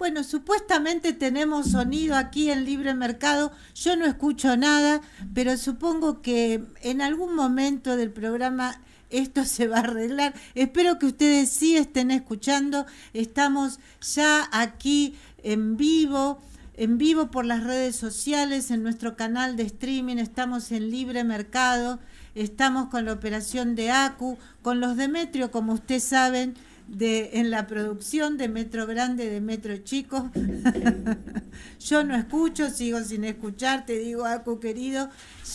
Bueno, supuestamente tenemos sonido aquí en libre mercado. Yo no escucho nada, pero supongo que en algún momento del programa esto se va a arreglar. Espero que ustedes sí estén escuchando. Estamos ya aquí en vivo en vivo por las redes sociales, en nuestro canal de streaming, estamos en libre mercado, estamos con la operación de ACU, con los Demetrio, como ustedes saben, de, en la producción de Metro Grande, de Metro Chico. Yo no escucho, sigo sin escuchar, te digo, Acu querido,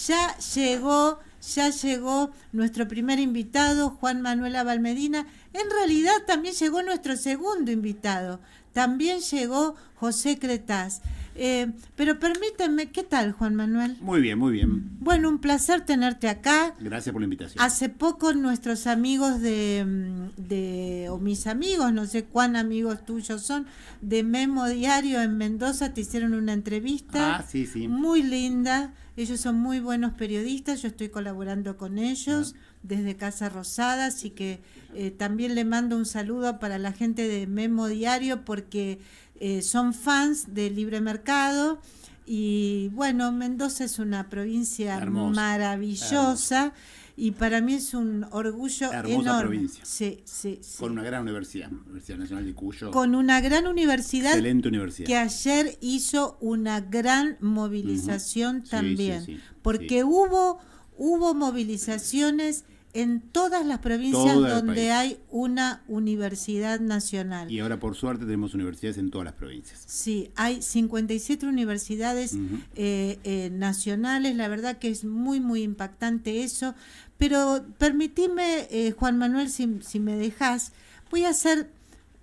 ya llegó, ya llegó nuestro primer invitado, Juan Manuel Valmedina. En realidad también llegó nuestro segundo invitado, también llegó José Cretaz. Eh, pero permíteme, ¿qué tal, Juan Manuel? Muy bien, muy bien. Bueno, un placer tenerte acá. Gracias por la invitación. Hace poco nuestros amigos mm, de, o mis amigos, no sé cuán amigos tuyos son, de Memo Diario en Mendoza te hicieron una entrevista. Ah, sí, sí. Muy linda. Ellos son muy buenos periodistas, yo estoy colaborando con ellos desde Casa Rosada, así que eh, también le mando un saludo para la gente de Memo Diario porque eh, son fans del libre mercado. Y bueno, Mendoza es una provincia maravillosa y para mí es un orgullo enorme. provincia. Sí, sí, Con una gran universidad, Universidad Nacional de Cuyo. Con una gran universidad. Excelente universidad. Que ayer hizo una gran movilización también. porque hubo, hubo movilizaciones en todas las provincias donde hay una universidad nacional. Y ahora, por suerte, tenemos universidades en todas las provincias. Sí, hay 57 universidades eh, eh, nacionales. La verdad que es muy, muy impactante eso. Pero permitime, eh, Juan Manuel, si, me dejas, voy a hacer,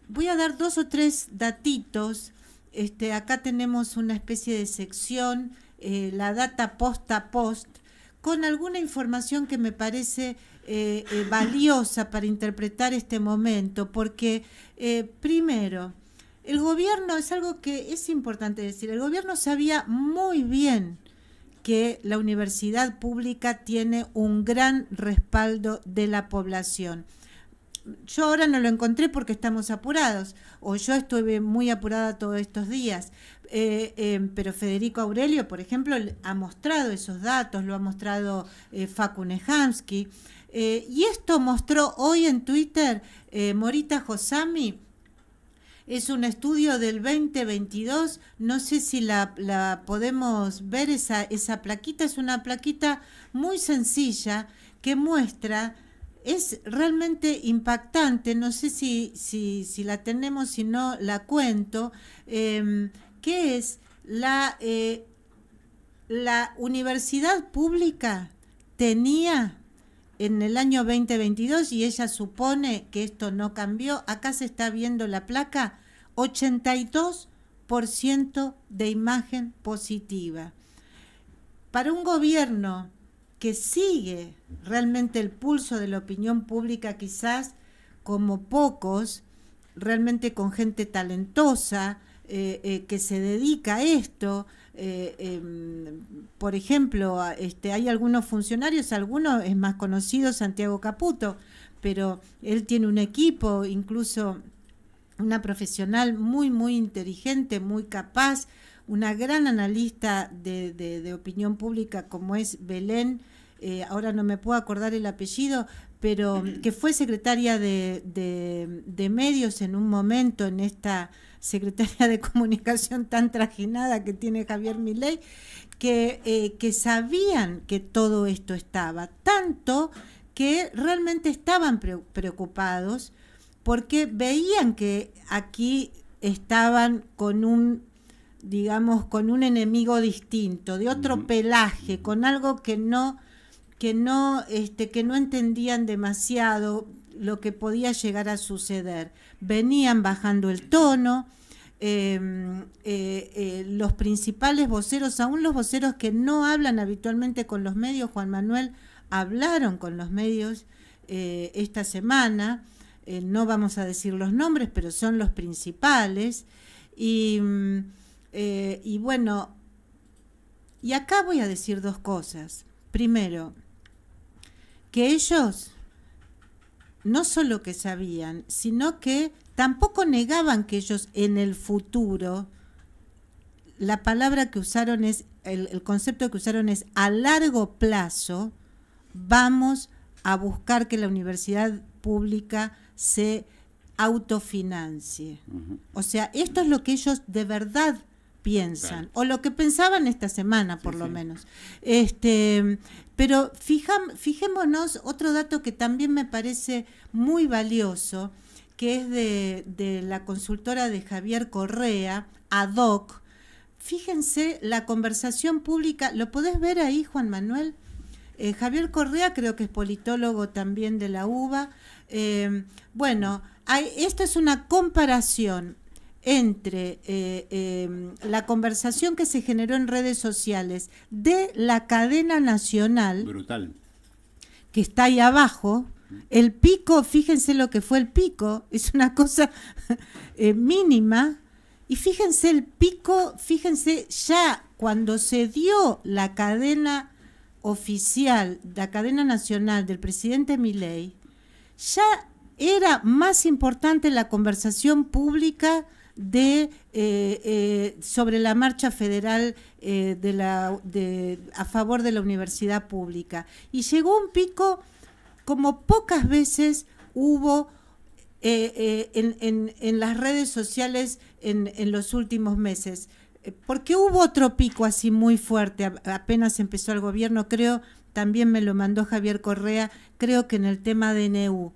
voy a dar dos o tres datitos. Este, acá tenemos una especie de sección, la data posta a post, con alguna información que me parece eh, eh, valiosa para interpretar este momento, porque eh, primero, el gobierno es algo que es importante decir, el gobierno sabía muy bien que la universidad pública tiene un gran respaldo de la población. Yo ahora no lo encontré porque estamos apurados, o yo estuve muy apurada todos estos días, pero Federico Aurelio, por ejemplo, ha mostrado esos datos, lo ha mostrado eh, Facu eh, y esto mostró hoy en Twitter eh, Morita Josami. Es un estudio del 2022. No sé si la, podemos ver, esa, esa plaquita. Es una plaquita muy sencilla que muestra es realmente impactante, no sé si, si, la tenemos, si no la cuento, em, qué que es la, eh, la universidad pública tenía en el año 2022 y ella supone que esto no cambió, acá se está viendo la placa, 82% de imagen positiva. Para un gobierno que sigue realmente el pulso de la opinión pública quizás como pocos, realmente con gente talentosa, eh, eh, que se dedica a esto. Eh, em, por ejemplo, este, hay algunos funcionarios, algunos es más conocido Santiago Caputo, pero él tiene un equipo, incluso una profesional muy, muy inteligente, muy capaz, una gran analista de, opinión pública como es Belén. ahora no me puedo acordar el apellido, pero que fue secretaria de, de medios en un momento en esta secretaria de comunicación tan trajinada que tiene Javier Milei, que, eh, que sabían que todo esto estaba, tanto que realmente estaban preocupados porque veían que aquí estaban con un digamos con un enemigo distinto, de otro pelaje, con algo que no que no este que no entendían demasiado, lo que podía llegar a suceder. Venían bajando el tono. Em, eh, eh, los principales voceros, aún los voceros que no hablan habitualmente con los medios, Juan Manuel, hablaron con los medios eh, esta semana, no vamos a decir los nombres, pero son los principales, y, mm, y bueno, y acá voy a decir dos cosas. Primero, que ellos no solo que sabían, sino que tampoco negaban que ellos en el futuro, la palabra que usaron es, el, concepto que usaron es a largo plazo, vamos a buscar que la universidad pública se autofinancie. O sea, esto es lo que ellos de verdad piensan, o lo que pensaban esta semana por lo menos. Este, pero fijémonos otro dato que también me parece muy valioso, que es de, la consultora de Javier Correa, ADOC. Fíjense la conversación pública, ¿lo podés ver ahí, Juan Manuel? Eh, Javier Correa creo que es politólogo también de la UBA. Eh, bueno, esto es una comparación entre eh, em, la conversación que se generó en redes sociales de la cadena nacional, Brutal. que está ahí abajo, el pico, fíjense lo que fue el pico, es una cosa eh, mínima, y fíjense el pico, fíjense ya cuando se dio la cadena oficial, la cadena nacional del presidente Milei, ya era más importante la conversación pública eh, eh, sobre la marcha federal eh, a favor de la universidad pública. Y llegó un pico como pocas veces hubo en, las redes sociales en, los últimos meses. Porque hubo otro pico así muy fuerte, apenas empezó el gobierno, creo, también me lo mandó Javier Correa, creo que en el tema de NEU.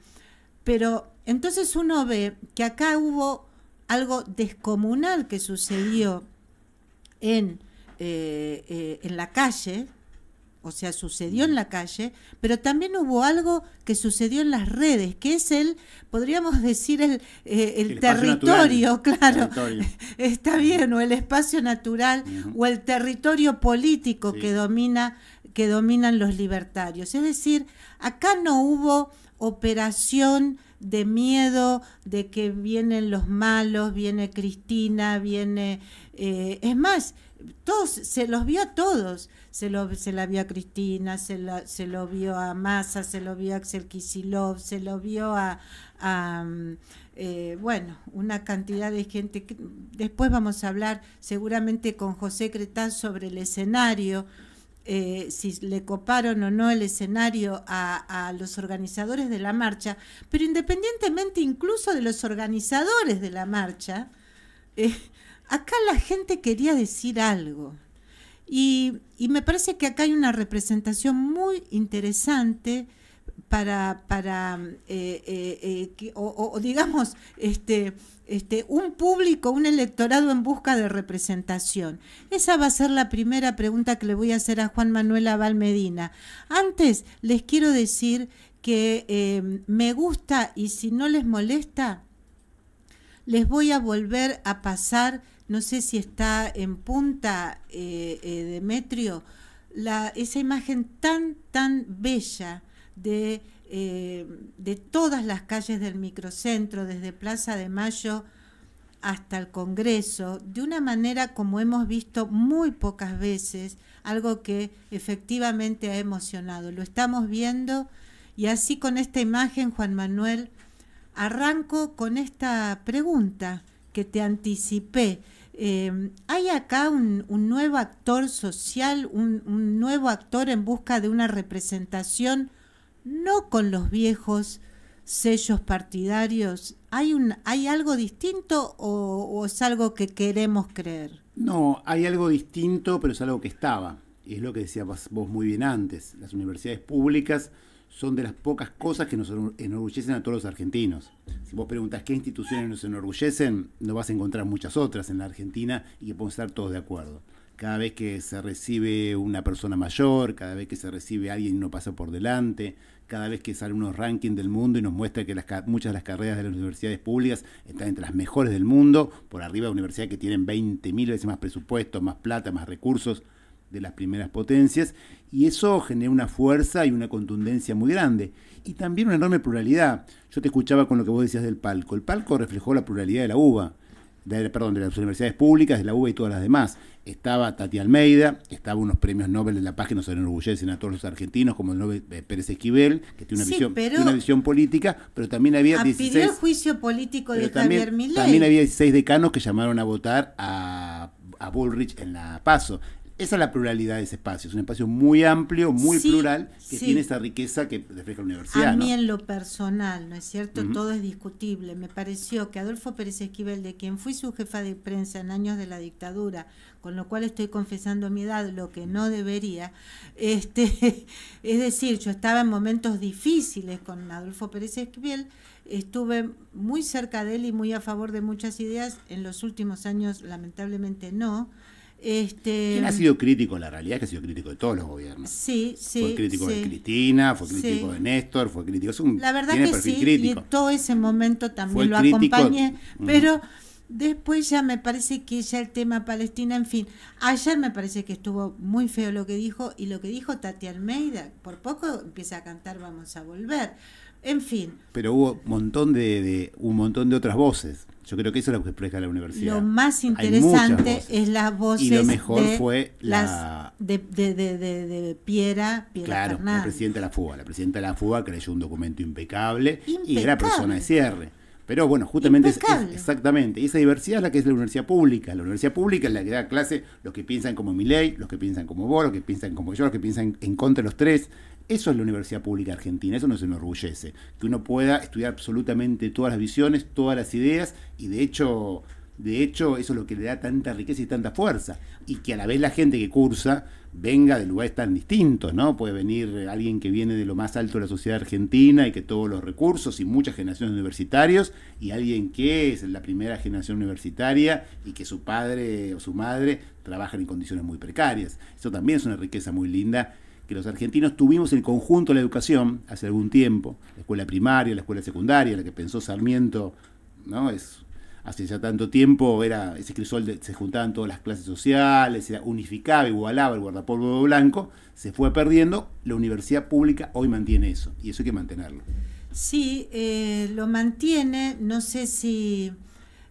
Pero entonces uno ve que acá hubo algo descomunal que sucedió en, eh, eh, en la calle, o sea, sucedió en la calle, pero también hubo algo que sucedió en las redes, que es el, podríamos decir, el, eh, territorio, claro, está bien, o el espacio natural, o el territorio político que, domina, que dominan los libertarios. Es decir, acá no hubo operación de miedo de que vienen los malos, viene Cristina, viene... Eh, es más, todos, se los vio a todos, se, lo, se la vio a Cristina, se, la, se lo vio a Massa, se lo vio a Axel Kisilov, se lo vio a, eh, bueno, una cantidad de gente. Que, después vamos a hablar seguramente con José Cretán sobre el escenario, eh, si le coparon o no el escenario a, los organizadores de la marcha, pero independientemente incluso de los organizadores de la marcha, eh, acá la gente quería decir algo. y me parece que acá hay una representación muy interesante para, para eh, eh, eh, o, digamos, este, este, un público, un electorado en busca de representación. Esa va a ser la primera pregunta que le voy a hacer a Juan Manuel Abal Medina. Antes, les quiero decir que me gusta y si no les molesta, les voy a volver a pasar, no sé si está en punta Demetrio, esa imagen tan, tan bella eh, de, todas las calles del microcentro, desde Plaza de Mayo hasta el Congreso, de una manera como hemos visto muy pocas veces, algo que efectivamente ha emocionado. Lo estamos viendo y así con esta imagen, Juan Manuel, arranco con esta pregunta que te anticipé. Eh, ¿Hay acá un, nuevo actor social, un, un, nuevo actor en busca de una representación no con los viejos sellos partidarios? ¿Hay, un, ¿hay algo distinto o, es algo que queremos creer? No, hay algo distinto, pero es algo que estaba. Y es lo que decías vos muy bien antes. Las universidades públicas son de las pocas cosas que nos enorgullecen a todos los argentinos. Si vos preguntas qué instituciones nos enorgullecen, no vas a encontrar muchas otras en la Argentina y que podemos estar todos de acuerdo cada vez que se recibe una persona mayor, cada vez que se recibe alguien y uno pasa por delante, cada vez que sale unos rankings del mundo y nos muestra que muchas de las carreras de las universidades públicas están entre las mejores del mundo, por arriba de universidades que tienen mil veces más presupuesto, más plata, más recursos de las primeras potencias, y eso genera una fuerza y una contundencia muy grande, y también una enorme pluralidad. Yo te escuchaba con lo que vos decías del palco, el palco reflejó la pluralidad de la uva de, perdón, de las universidades públicas, de la UBA y todas las demás. Estaba Tati Almeida, estaba unos premios Nobel de la Paz que nos enorgullecen a todos los argentinos, como el Nobel eh, Pérez Esquivel, que tiene una, visión, una visión política, pero también había 16... juicio político de también, Javier También había 16 decanos que llamaron a votar a, a Bullrich en la PASO. Esa es la pluralidad de ese espacio. Es un espacio muy amplio, muy plural, que tiene esa riqueza que refleja la universidad. A mí, en lo personal, ¿no es cierto? Todo es discutible. Me pareció que Adolfo Pérez Esquivel, de quien fui su jefa de prensa en años de la dictadura, con lo cual estoy confesando mi edad, lo que no debería, este, es decir, yo estaba en momentos difíciles con Adolfo Pérez Esquivel estuve muy cerca de él y muy a favor de muchas ideas. En los últimos años, lamentablemente, no. Este, ha sido crítico? La realidad es que ha sido crítico de todos los gobiernos. Sí, sí. Fue crítico de Cristina, fue crítico de Néstor, fue crítico. Es un, la verdad que perfil en todo ese momento también lo acompañé. Pero después ya me parece que ya el tema Palestina, en fin. Ayer me parece que estuvo muy feo lo que dijo y lo que dijo Tati Almeida. Por poco empieza a cantar Vamos a volver en fin. Pero hubo montón de, un montón de otras voces. Yo creo que eso es lo que expresa la universidad. Lo más interesante es las voces. Y lo mejor fue la. Las de, de, de, Piera, Claro, la presidenta de la fuga. La presidenta de la fuga creyó un documento impecable, y era persona de cierre. Pero bueno, justamente es, exactamente. Y esa diversidad es la que es la universidad pública. La universidad pública es la que da clase los que piensan como Miley, los que piensan como vos, los que piensan como yo, los que piensan en contra de los tres. Eso es la universidad pública argentina, eso nos enorgullece, que uno pueda estudiar absolutamente todas las visiones, todas las ideas y de hecho, de hecho eso es lo que le da tanta riqueza y tanta fuerza y que a la vez la gente que cursa venga de lugares tan distintos, ¿no? Puede venir alguien que viene de lo más alto de la sociedad argentina y que todos los recursos y muchas generaciones universitarios, y alguien que es la primera generación universitaria y que su padre o su madre trabajan en condiciones muy precarias. Eso también es una riqueza muy linda que los argentinos tuvimos el conjunto de la educación hace algún tiempo, la escuela primaria, la escuela secundaria, la que pensó Sarmiento, ¿no? Es, hace ya tanto tiempo era ese crisol, se juntaban todas las clases sociales, se unificaba, igualaba el guardapolvo blanco, se fue perdiendo, la universidad pública hoy mantiene eso, y eso hay que mantenerlo. Sí, eh, lo mantiene, no sé si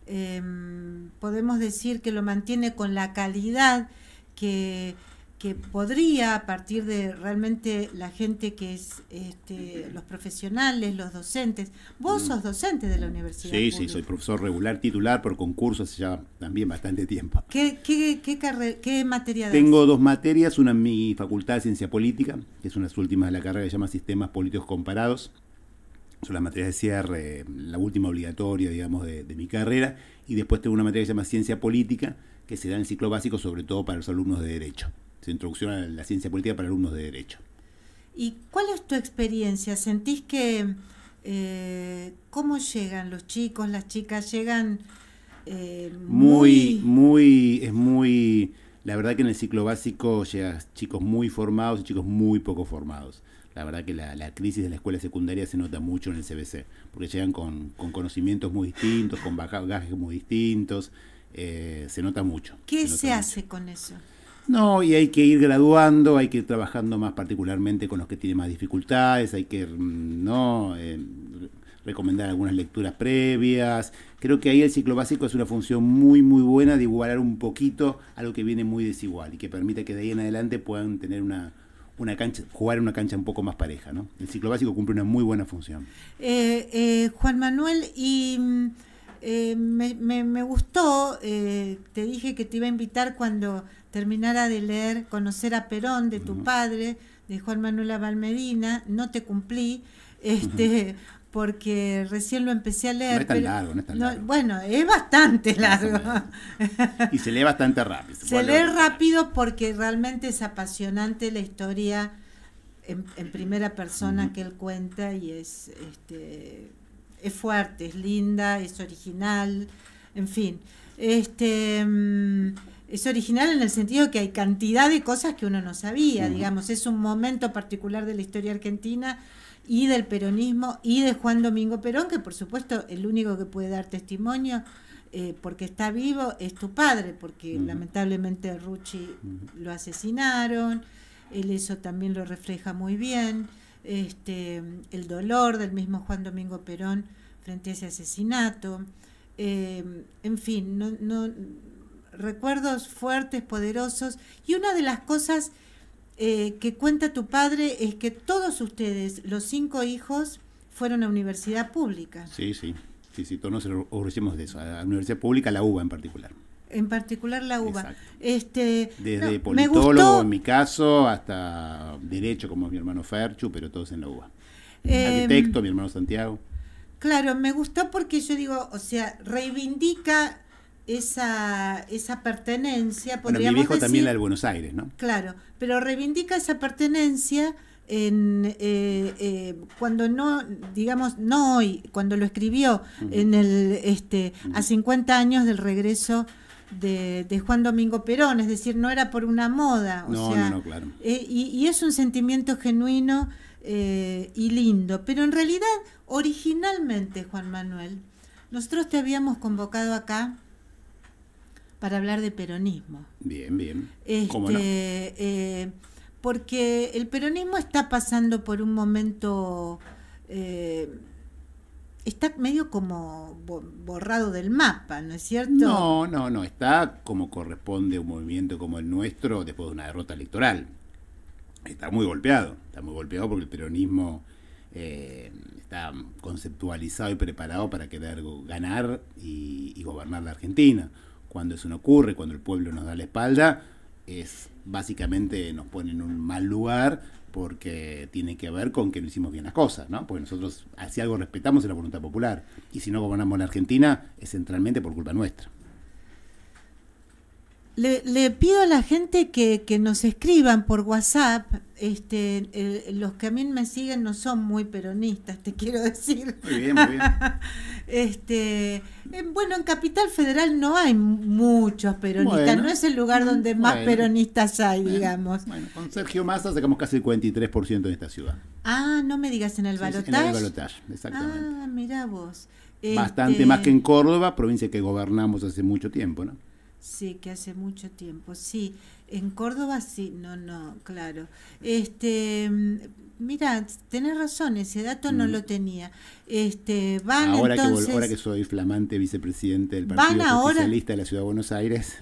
em, podemos decir que lo mantiene con la calidad que que podría, a partir de realmente la gente que es este, los profesionales, los docentes. Vos mm. sos docente de la universidad. Sí, sí, soy profesor regular titular por concurso hace ya también bastante tiempo. ¿Qué, qué, qué, materia Tengo dos materias, una en mi facultad de ciencia política, que es una de las últimas de la carrera que se llama Sistemas Políticos Comparados. Son las materias de cierre, la última obligatoria, digamos, de, de mi carrera. Y después tengo una materia que se llama Ciencia Política, que se da en el ciclo básico, sobre todo para los alumnos de Derecho introducción a la ciencia política para alumnos de Derecho. ¿Y cuál es tu experiencia? ¿Sentís que eh, cómo llegan los chicos, las chicas? ¿Llegan eh, muy... muy... es muy, la verdad que en el ciclo básico llegan chicos muy formados y chicos muy poco formados. La verdad que la, crisis de la escuela secundaria se nota mucho en el CBC, porque llegan con, con conocimientos muy distintos, con bagajes muy distintos, eh, se nota mucho. ¿Qué se, hace con eso? No, y hay que ir graduando, hay que ir trabajando más particularmente con los que tienen más dificultades, hay que mm, no eh, recomendar algunas lecturas previas. Creo que ahí el ciclo básico es una función muy muy buena de igualar un poquito algo que viene muy desigual y que permite que de ahí en adelante puedan tener una, una cancha, jugar una cancha un poco más pareja, ¿no? El ciclo básico cumple una muy buena función. Eh, eh, Juan Manuel, y mm, me, me, me, gustó, te dije que te iba a invitar cuando terminara de leer Conocer a Perón de tu padre, de Juan Manuel Valmedina, no te cumplí, este, porque recién lo empecé a leer. No es tan largo, no es tan largo. bueno, es bastante largo. y se lee bastante rápido. Se, lee rápido porque realmente es apasionante la historia en, primera persona que él cuenta y es, este, es fuerte, es linda, es original, en fin. Este. Mm, es original en el sentido que hay cantidad de cosas que uno no sabía, digamos, es un momento particular de la historia argentina y del peronismo y de Juan Domingo Perón, que por supuesto el único que puede dar testimonio eh, porque está vivo es tu padre, porque lamentablemente Rucci lo asesinaron, él eso también lo refleja muy bien, este, el dolor del mismo Juan Domingo Perón frente a ese asesinato. Eh, en fin, no, no, recuerdos fuertes, poderosos. Y una de las cosas eh, que cuenta tu padre es que todos ustedes, los cinco hijos, fueron a universidad pública. Sí, sí, sí, sí, todos nos ofrecimos de eso, a la universidad pública, la UBA en particular. En particular la UBA. Este, Desde politólogo en mi caso hasta derecho como es mi hermano Ferchu, pero todos en la UBA. Eh, Arquitecto, mi hermano Santiago. Claro, me gustó porque yo digo, o sea, reivindica esa, esa pertenencia. Bueno, mi viejo también la de Buenos Aires, ¿no? Claro, pero reivindica esa pertenencia en, eh, eh, cuando no, digamos, no hoy, cuando lo escribió en el, este, a 50 años del regreso de, Juan Domingo Perón, es decir, no era por una moda. no, no, no, claro. Eh, y, es un sentimiento genuino y lindo, pero en realidad, originalmente, Juan Manuel, nosotros te habíamos convocado acá para hablar de peronismo. Bien, bien. ¿Cómo no? Este, eh, porque el peronismo está pasando por un momento, eh, está medio como borrado del mapa, ¿no es cierto? No, no, no, está como corresponde un movimiento como el nuestro después de una derrota electoral. Está muy golpeado, está muy golpeado porque el peronismo eh, está conceptualizado y preparado para querer ganar y gobernar la Argentina cuando eso no ocurre, cuando el pueblo nos da la espalda, es básicamente nos pone en un mal lugar porque tiene que ver con que no hicimos bien las cosas, ¿no? Porque nosotros, si algo respetamos, es la voluntad popular. Y si no gobernamos la Argentina, es centralmente por culpa nuestra. Le, pido a la gente que, nos escriban por WhatsApp. Este, los que a mí me siguen no son muy peronistas, te quiero decir. Muy bien, muy bien. este, bueno, en Capital Federal no hay muchos peronistas, no es el lugar mm, donde más peronistas hay, digamos. Bueno, con Sergio Massa sacamos casi el 43% de esta ciudad. Ah, no me digas en el balotaje. en el exactamente. Ah, mira vos. Bastante este más que en Córdoba, provincia que gobernamos hace mucho tiempo, ¿no? Sí, que hace mucho tiempo, sí. En Córdoba sí, no, no, claro. Este, mm, mira, tenés razón, ese dato no mm. lo tenía. Este, van ahora que ahora que soy flamante vicepresidente del Partido Socialista de la Ciudad de Buenos Aires.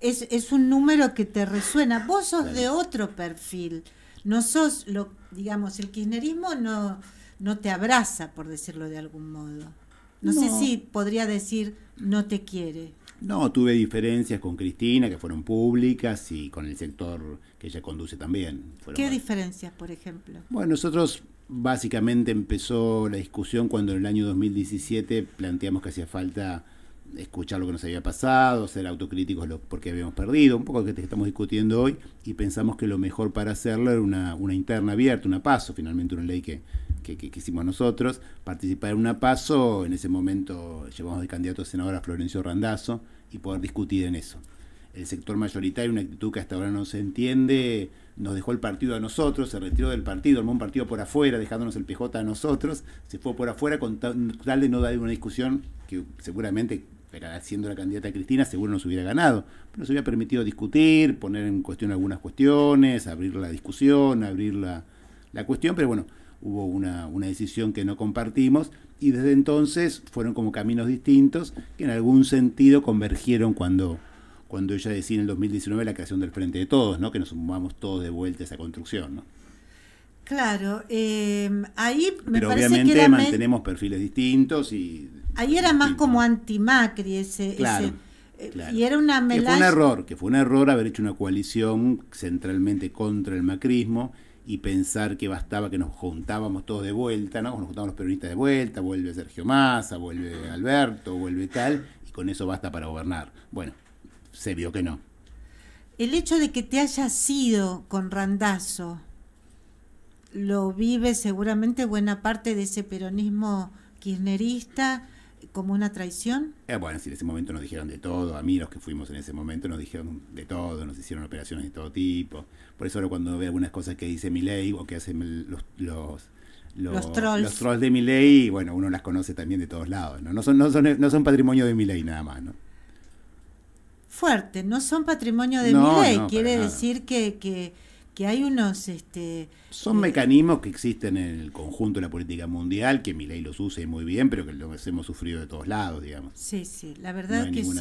Es, es un número que te resuena. Vos sos de otro perfil. No sos lo, digamos, el kirchnerismo no, no te abraza, por decirlo de algún modo. no. sé si podría decir no te quiere. No, tuve diferencias con Cristina que fueron públicas y con el sector que ella conduce también. ¿Qué diferencias, por ejemplo? Bueno, nosotros básicamente empezó la discusión cuando en el año 2017 planteamos que hacía falta escuchar lo que nos había pasado, ser autocríticos lo, porque habíamos perdido, un poco lo que estamos discutiendo hoy, y pensamos que lo mejor para hacerlo era una, una interna abierta, una paso, finalmente una ley que, que, que, que hicimos nosotros, participar en una paso, en ese momento llevamos de candidato a senador a Florencio Randazo y poder discutir en eso. El sector mayoritario, una actitud que hasta ahora no se entiende, nos dejó el partido a nosotros, se retiró del partido, armó un partido por afuera, dejándonos el PJ a nosotros, se fue por afuera con tal de no dar una discusión que seguramente pero siendo la candidata Cristina seguro nos hubiera ganado. Pero se hubiera permitido discutir, poner en cuestión algunas cuestiones, abrir la discusión, abrir la, cuestión, pero bueno, hubo una, decisión que no compartimos y desde entonces fueron como caminos distintos que en algún sentido convergieron cuando, cuando ella decía en el 2019 la creación del Frente de Todos, ¿no? que nos sumamos todos de vuelta a esa construcción. ¿no? Claro, eh, ahí me Pero obviamente mantenemos perfiles distintos y Ahí era más como anti-Macri ese, eh, Y era una melange... Que fue un error, que fue un error haber hecho una coalición centralmente contra el macrismo y pensar que bastaba que nos juntábamos todos de vuelta, ¿no? Nos juntábamos los peronistas de vuelta, vuelve Sergio Massa, vuelve Alberto, vuelve tal, y con eso basta para gobernar. Bueno, se vio que no. El hecho de que te hayas ido con Randazo lo vive seguramente buena parte de ese peronismo kirchnerista como una traición? Eh, bueno, si en ese momento nos dijeron de todo, a mí los que fuimos en ese momento nos dijeron de todo, nos hicieron operaciones de todo tipo. Por eso ahora cuando veo algunas cosas que dice Milei o que hacen los, los, trolls. de bueno, uno las conoce también de todos lados, ¿no? No son, no son, no son patrimonio de Milei nada más, ¿no? Fuerte, no son patrimonio de no, Milei, quiere decir que, que que hay unos... Este, Son eh, mecanismos que existen en el conjunto de la política mundial, que mi ley los use muy bien, pero que los hemos sufrido de todos lados, digamos. Sí, sí, la verdad que sí.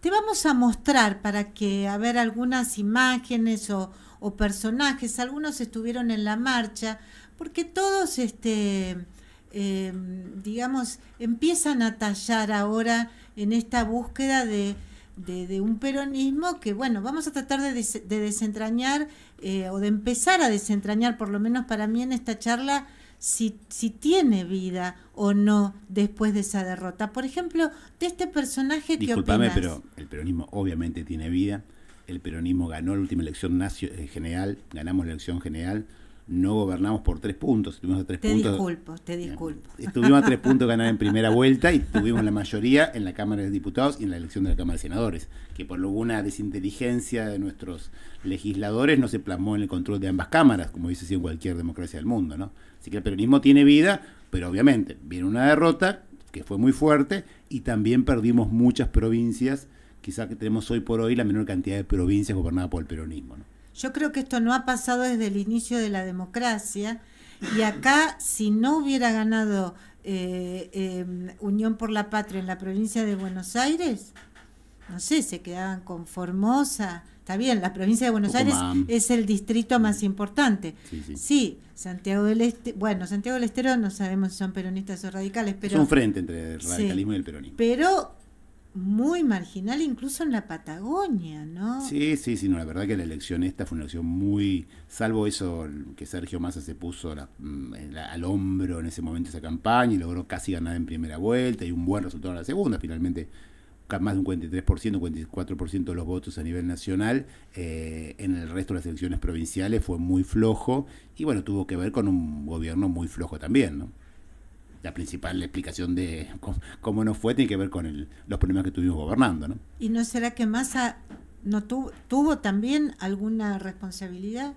Te vamos a mostrar para que, a ver, algunas imágenes o, personajes, algunos estuvieron en la marcha, porque todos, este, em, digamos, empiezan a tallar ahora en esta búsqueda de de, de, un peronismo que, bueno, vamos a tratar de, de desentrañar eh, o de empezar a desentrañar, por lo menos para mí en esta charla, si, si tiene vida o no después de esa derrota. Por ejemplo, de este personaje que... Disculpame, pero el peronismo obviamente tiene vida. El peronismo ganó la última elección eh, general, ganamos la elección general no gobernamos por tres puntos, estuvimos a tres puntos. Te disculpo, te disculpo. Estuvimos a tres puntos ganar en primera vuelta y tuvimos la mayoría en la Cámara de Diputados y en la elección de la Cámara de Senadores, que por alguna desinteligencia de nuestros legisladores no se plasmó en el control de ambas cámaras, como dice en cualquier democracia del mundo, ¿no? Así que el peronismo tiene vida, pero obviamente viene una derrota que fue muy fuerte y también perdimos muchas provincias, quizás que tenemos hoy por hoy la menor cantidad de provincias gobernadas por el peronismo, ¿no? Yo creo que esto no ha pasado desde el inicio de la democracia y acá si no hubiera ganado eh, em, Unión por la Patria en la provincia de Buenos Aires, no sé, se quedaban con Formosa. Está bien, la provincia de Buenos Aires es el distrito más importante. Sí, Santiago del Este, bueno, Santiago del Estero no sabemos si son peronistas o radicales, pero... Es frente entre el radicalismo y el peronismo. Pero muy marginal incluso en la Patagonia, ¿no? Sí, sí, sí, la verdad que la elección esta fue una elección muy, salvo eso que Sergio Massa se puso mm, al hombro en ese momento esa campaña y logró casi ganar en primera vuelta y un buen resultado en la segunda, finalmente más de un 43%, 44% de los votos a nivel nacional, eh, en el resto de las elecciones provinciales fue muy flojo y bueno, tuvo que ver con un gobierno muy flojo también, ¿no? la principal explicación de cómo, no fue tiene que ver con los problemas que tuvimos gobernando. ¿no? ¿Y no será que Massa no tuvo también alguna responsabilidad?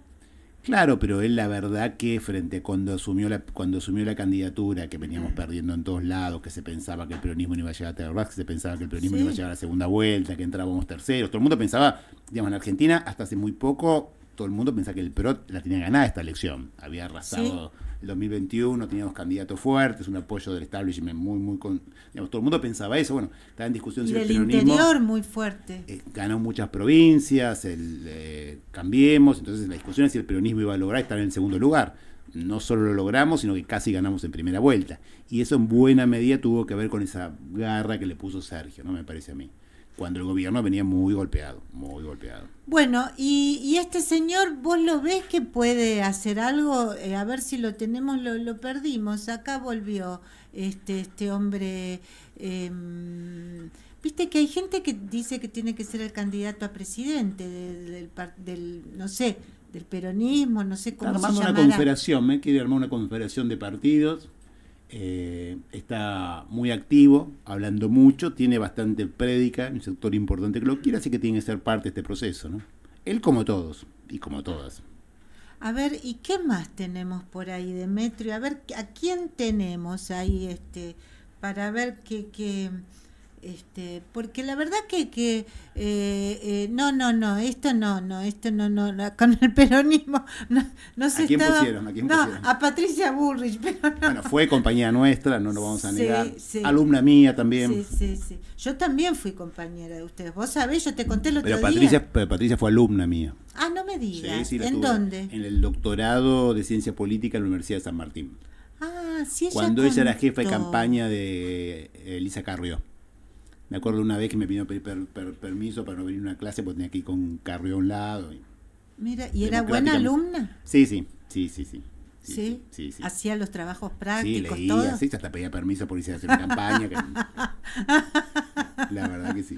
Claro, pero él la verdad que frente cuando asumió la cuando asumió la candidatura que veníamos perdiendo en todos lados, que se pensaba que el peronismo no iba a llegar a Terrax, que se pensaba que el peronismo no iba a llegar a la segunda vuelta, que entrábamos terceros, todo el mundo pensaba, digamos, en Argentina hasta hace muy poco todo el mundo pensaba que el Perón la tenía ganada esta elección. Había arrasado el 2021, teníamos candidatos fuertes, un apoyo del establishment muy, muy... Con, todo el mundo pensaba eso, bueno, estaba en discusión si el peronismo... interior muy fuerte. Eh, ganó muchas provincias, el eh, Cambiemos, entonces la discusión es si el peronismo iba a lograr estar en el segundo lugar. No solo lo logramos, sino que casi ganamos en primera vuelta. Y eso en buena medida tuvo que ver con esa garra que le puso Sergio, ¿no? Me parece a mí cuando el gobierno venía muy golpeado, muy golpeado. Bueno, y, este señor, ¿vos lo ves que puede hacer algo? Eh, a ver si lo tenemos, lo, perdimos. Acá volvió este, este hombre. Em, viste que hay gente que dice que tiene que ser el candidato a presidente del, del, no sé, del peronismo, no sé cómo Está se una confederación, me ¿eh? quiere armar una confederación de partidos eh, está muy activo, hablando mucho, tiene bastante prédica, un sector importante que lo quiere, así que tiene que ser parte de este proceso, ¿no? Él como todos y como todas. A ver, ¿y qué más tenemos por ahí, Demetrio? A ver, ¿a quién tenemos ahí este para ver qué... Este, porque la verdad que, que eh, eh, no, no, no, esto no, no, esto no, no, con el peronismo no, se ¿A a Patricia Bullrich pero Bueno, fue compañera nuestra, no lo vamos a negar. Alumna mía también. Sí, sí, sí. Yo también fui compañera de ustedes. Vos sabés, yo te conté lo pero Patricia, Pero Patricia fue alumna mía. Ah, no me digas. ¿En dónde? En el doctorado de Ciencia Política en la Universidad de San Martín. Ah, sí, Cuando ella era jefa de campaña de eh, Elisa Carrió. Me acuerdo una vez que me pidió pedir permiso para no venir a una clase porque tenía que ir con un a un lado. Mira, ¿y era buena alumna? Sí, sí, sí, sí, sí. Sí, Hacía los trabajos prácticos, sí, leía, Sí, hasta pedía permiso por irse a hacer una campaña. La verdad que sí.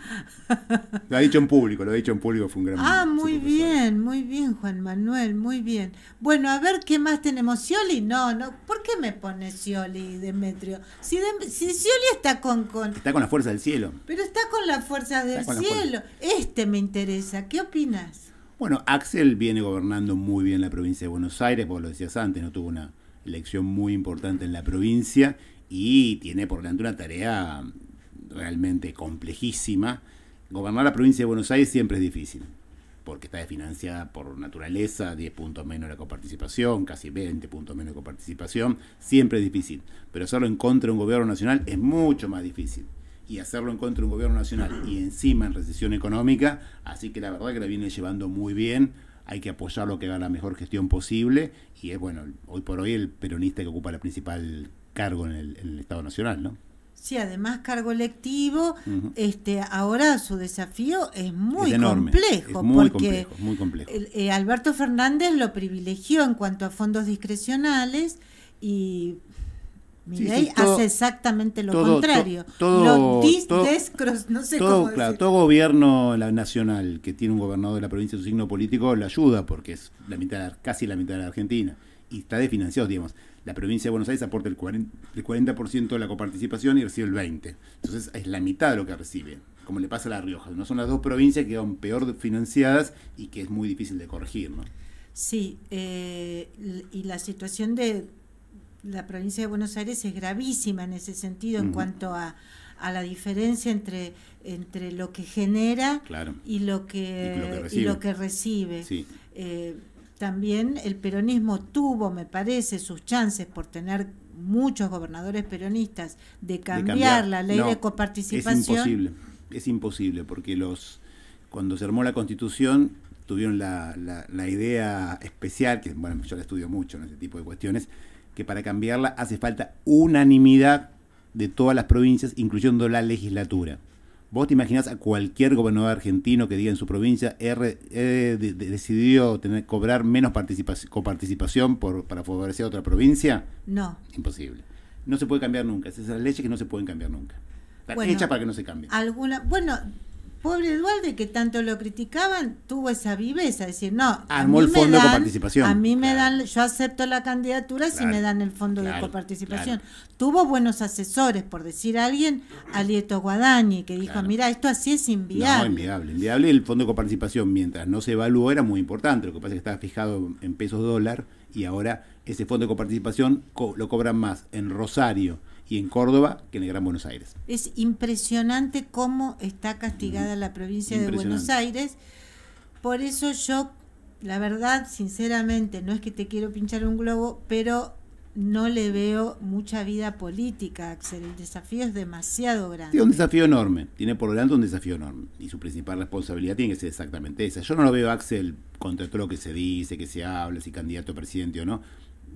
Lo ha dicho en público, lo ha dicho en público, fue un gran Ah, muy bien, muy bien, Juan Manuel, muy bien. Bueno, a ver qué más tenemos. Sioli, no, no, ¿por qué me pone Scioli, Demetrio? Si, de, está con, con. Está con la fuerza del cielo. Pero está con la fuerza del cielo. Este me interesa. ¿Qué opinas? Bueno, Axel viene gobernando muy bien la provincia de Buenos Aires, vos lo decías antes, no tuvo una elección muy importante en la provincia y tiene por delante una tarea realmente complejísima. Gobernar la provincia de Buenos Aires siempre es difícil, porque está desfinanciada por naturaleza, 10 puntos menos la coparticipación, casi 20 puntos menos la coparticipación, siempre es difícil. Pero hacerlo en contra de un gobierno nacional es mucho más difícil y hacerlo en contra de un gobierno nacional y encima en recesión económica, así que la verdad que la viene llevando muy bien, hay que apoyarlo que haga la mejor gestión posible y es bueno, hoy por hoy el peronista que ocupa el principal cargo en el, Estado Nacional, ¿no? Sí, además cargo electivo, este, ahora su desafío es muy complejo. muy eh, Alberto Fernández lo privilegió en cuanto a fondos discrecionales y hace exactamente lo contrario. Todo, no claro, todo gobierno nacional que tiene un gobernador de la provincia en su signo político lo ayuda porque es la mitad, casi la mitad de la Argentina y está desfinanciado, digamos. La provincia de Buenos Aires aporta el 40%, 40 de la coparticipación y recibe el 20%. Entonces es la mitad de lo que recibe, como le pasa a La Rioja. No son las dos provincias que quedan peor financiadas y que es muy difícil de corregir. ¿no? Sí, eh, y la situación de la provincia de Buenos Aires es gravísima en ese sentido en cuanto a, a la diferencia entre, entre lo que genera y, lo que, y lo que recibe. Eh, también el peronismo tuvo, me parece, sus chances por tener muchos gobernadores peronistas de cambiar, la ley de coparticipación. Es imposible, es imposible, porque los cuando se armó la constitución tuvieron la, la, idea especial, que bueno, yo la estudio mucho en ese tipo de cuestiones, que para cambiarla hace falta unanimidad de todas las provincias, incluyendo la legislatura. ¿Vos te imaginás a cualquier gobernador argentino que diga en su provincia he, eh, decidido tener, cobrar menos participación, coparticipación por, para favorecer a otra provincia? No. Imposible. No se puede cambiar nunca. Esas leyes que no se pueden cambiar nunca. Están hechas para que no se cambien. Alguna, bueno, pobre Eduardo, que tanto lo criticaban, tuvo esa viveza, decir, no, ah, armó el fondo de coparticipación. A mí me dan, yo acepto la candidatura si me dan el fondo de coparticipación. Tuvo buenos asesores, por decir alguien, Alieto Guadani, que dijo, mira, esto así es inviable. No, inviable, inviable el fondo de coparticipación, mientras no se evaluó era muy importante, lo que pasa es que estaba fijado en pesos dólar y ahora ese fondo de coparticipación lo cobran más en Rosario y en Córdoba que en el Gran Buenos Aires. Es impresionante cómo está castigada la provincia de Buenos Aires. Por eso yo, la verdad, sinceramente, no es que te quiero pinchar un globo, pero no le veo mucha vida política, Axel. El desafío es demasiado grande. Tiene un desafío enorme, tiene por delante un desafío enorme. Y su principal responsabilidad tiene que ser exactamente esa. Yo no lo veo, Axel, contra todo lo que se dice, que se habla, si candidato a presidente o no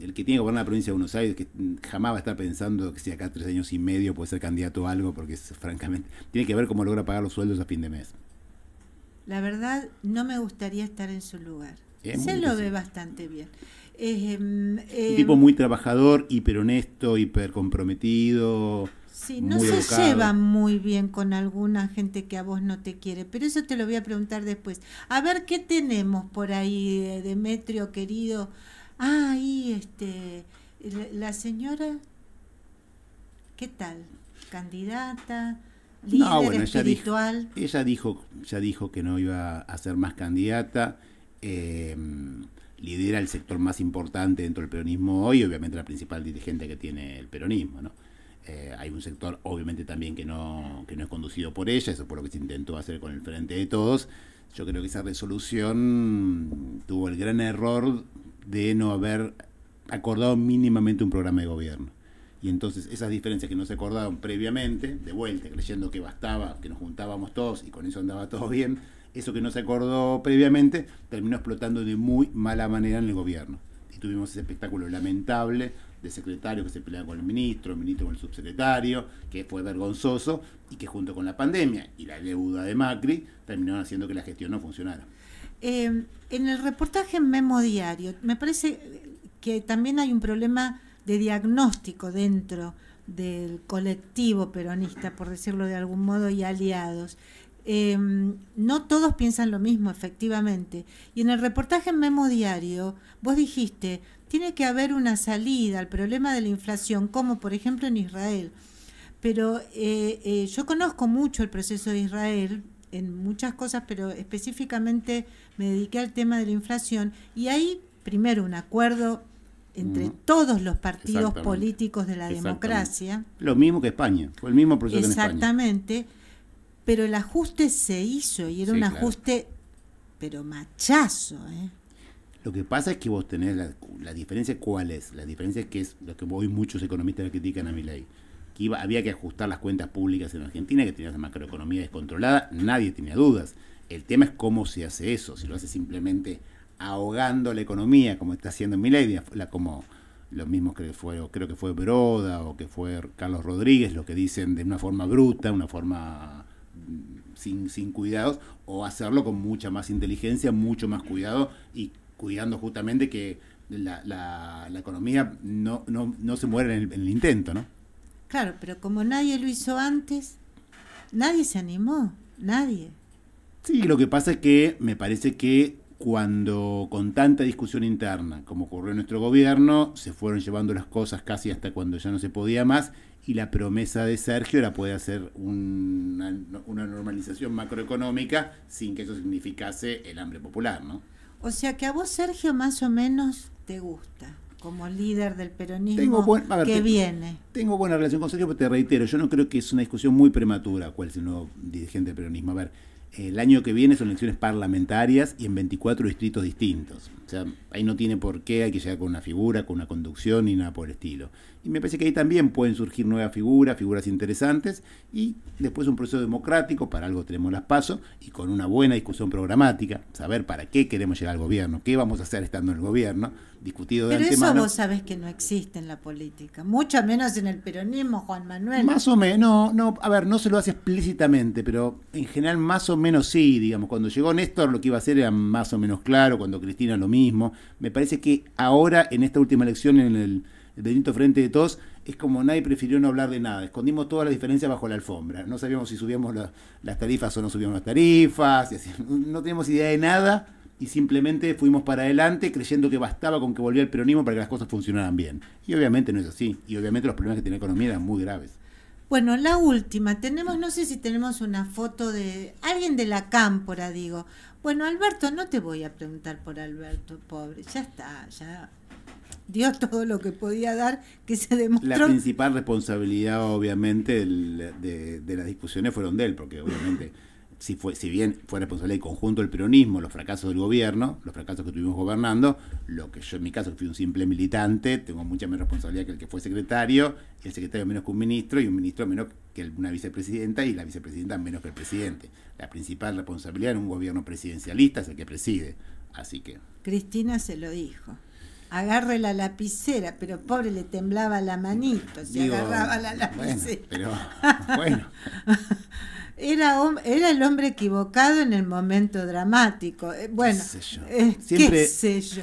el que tiene que gobernar la provincia de Buenos Aires, que jamás va a estar pensando que si acá tres años y medio puede ser candidato a algo, porque es, francamente tiene que ver cómo logra pagar los sueldos a fin de mes. La verdad, no me gustaría estar en su lugar. Se lo ve bastante bien. Em, un em, tipo muy trabajador, hiper honesto, hiper comprometido. Sí, no se lleva muy bien con alguna gente que a vos no te quiere, pero eso te lo voy a preguntar después. A ver, ¿qué tenemos por ahí, Demetrio, querido? Ah, y este, la señora, ¿qué tal? ¿Candidata? ¿Líder espiritual? Ella dijo, ya dijo que no iba a ser más candidata. Em, lidera el sector más importante dentro del peronismo hoy, obviamente la principal dirigente que tiene el peronismo, ¿no? Eh, hay un sector, obviamente, también que no, que no es conducido por ella, eso por lo que se intentó hacer con el Frente de Todos. Yo creo que esa resolución tuvo el gran error de no haber acordado mínimamente un programa de gobierno. Y entonces esas diferencias que no se acordaron previamente, de vuelta, creyendo que bastaba, que nos juntábamos todos y con eso andaba todo bien, eso que no se acordó previamente terminó explotando de muy mala manera en el gobierno. Y tuvimos ese espectáculo lamentable de secretarios que se pelean con el ministro, el ministro con el subsecretario, que fue vergonzoso y que junto con la pandemia y la deuda de Macri terminaron haciendo que la gestión no funcionara. Em, en el reportaje Memo Diario, me parece que también hay un problema de diagnóstico dentro del colectivo peronista, por decirlo de algún modo, y aliados. Em, no todos piensan lo mismo, efectivamente. Y en el reportaje Memo Diario, vos dijiste, tiene que haber una salida al problema de la inflación, como por ejemplo en Israel. Pero eh, eh, yo conozco mucho el proceso de Israel, en muchas cosas, pero específicamente me dediqué al tema de la inflación y ahí, primero, un acuerdo entre mm. todos los partidos políticos de la democracia. Lo mismo que España, fue el mismo proceso. Exactamente, pero el ajuste se hizo y era un ajuste, pero machazo. ¿eh? Lo que pasa es que vos tenés la, la, diferencia, ¿cuál es? La diferencia es que es lo que hoy muchos economistas critican a mi ley había que ajustar las cuentas públicas en Argentina, que tenía esa macroeconomía descontrolada, nadie tenía dudas. El tema es cómo se hace eso, si lo hace simplemente ahogando la economía, como está haciendo Milady como los mismos que fue, creo que fue Broda o que fue Carlos Rodríguez, lo que dicen de una forma bruta, una forma mm, sin, sin cuidados, o hacerlo con mucha más inteligencia, mucho más cuidado y cuidando justamente que la, la, economía no, no, no se muera en el intento, ¿no? Claro, pero como nadie lo hizo antes, nadie se animó, nadie. Sí, lo que pasa es que me parece que cuando con tanta discusión interna como ocurrió en nuestro gobierno, se fueron llevando las cosas casi hasta cuando ya no se podía más y la promesa de Sergio era poder hacer una, una normalización macroeconómica sin que eso significase el hambre popular, ¿no? O sea que a vos, Sergio, más o menos te gusta como líder del peronismo que viene. Tengo buena relación con Sergio, pero te reitero, yo no creo que es una discusión muy prematura cuál es el nuevo dirigente del peronismo. A ver, el año que viene son elecciones parlamentarias y en 24 distritos distintos. O sea, ahí no tiene por qué, hay que llegar con una figura, con una conducción y nada por el estilo. Y me parece que ahí también pueden surgir nuevas figuras, figuras interesantes y después un proceso democrático, para algo tenemos las pasos y con una buena discusión programática, saber para qué queremos llegar al gobierno, qué vamos a hacer estando en el gobierno discutido de Pero eso vos sabés que no existe en la política, mucho menos en el peronismo, Juan Manuel. Más o menos, no, a ver, no se lo hace explícitamente, pero en general más o menos sí, digamos, cuando llegó Néstor lo que iba a hacer era más o menos claro, cuando Cristina lo mismo. Me parece que ahora, en esta última elección, en el, Benito Frente de Todos, es como nadie prefirió no hablar de nada. Escondimos todas las diferencias bajo la alfombra. No sabíamos si subíamos las tarifas o no subíamos las tarifas. No teníamos idea de nada y simplemente fuimos para adelante creyendo que bastaba con que volviera el peronismo para que las cosas funcionaran bien. Y obviamente no es así, y obviamente los problemas que tiene la economía eran muy graves. Bueno, la última, tenemos, no sé si tenemos una foto de alguien de la cámpora, digo. Bueno, Alberto, no te voy a preguntar por Alberto, pobre, ya está, ya dio todo lo que podía dar, que se demostró. La principal responsabilidad, obviamente, de, de, las discusiones fueron de él, porque obviamente si, fue, si bien fue responsabilidad del conjunto del peronismo, los fracasos del gobierno, los fracasos que tuvimos gobernando, lo que yo en mi caso fui un simple militante, tengo mucha menos responsabilidad que el que fue secretario, y el secretario menos que un ministro y un ministro menos que una vicepresidenta y la vicepresidenta menos que el presidente. La principal responsabilidad en un gobierno presidencialista es el que preside. Así que. Cristina se lo dijo agarre la lapicera, pero pobre le temblaba la manito, se agarraba la lapicera. pero bueno era, el hombre equivocado en el momento dramático. Eh, bueno, eh, siempre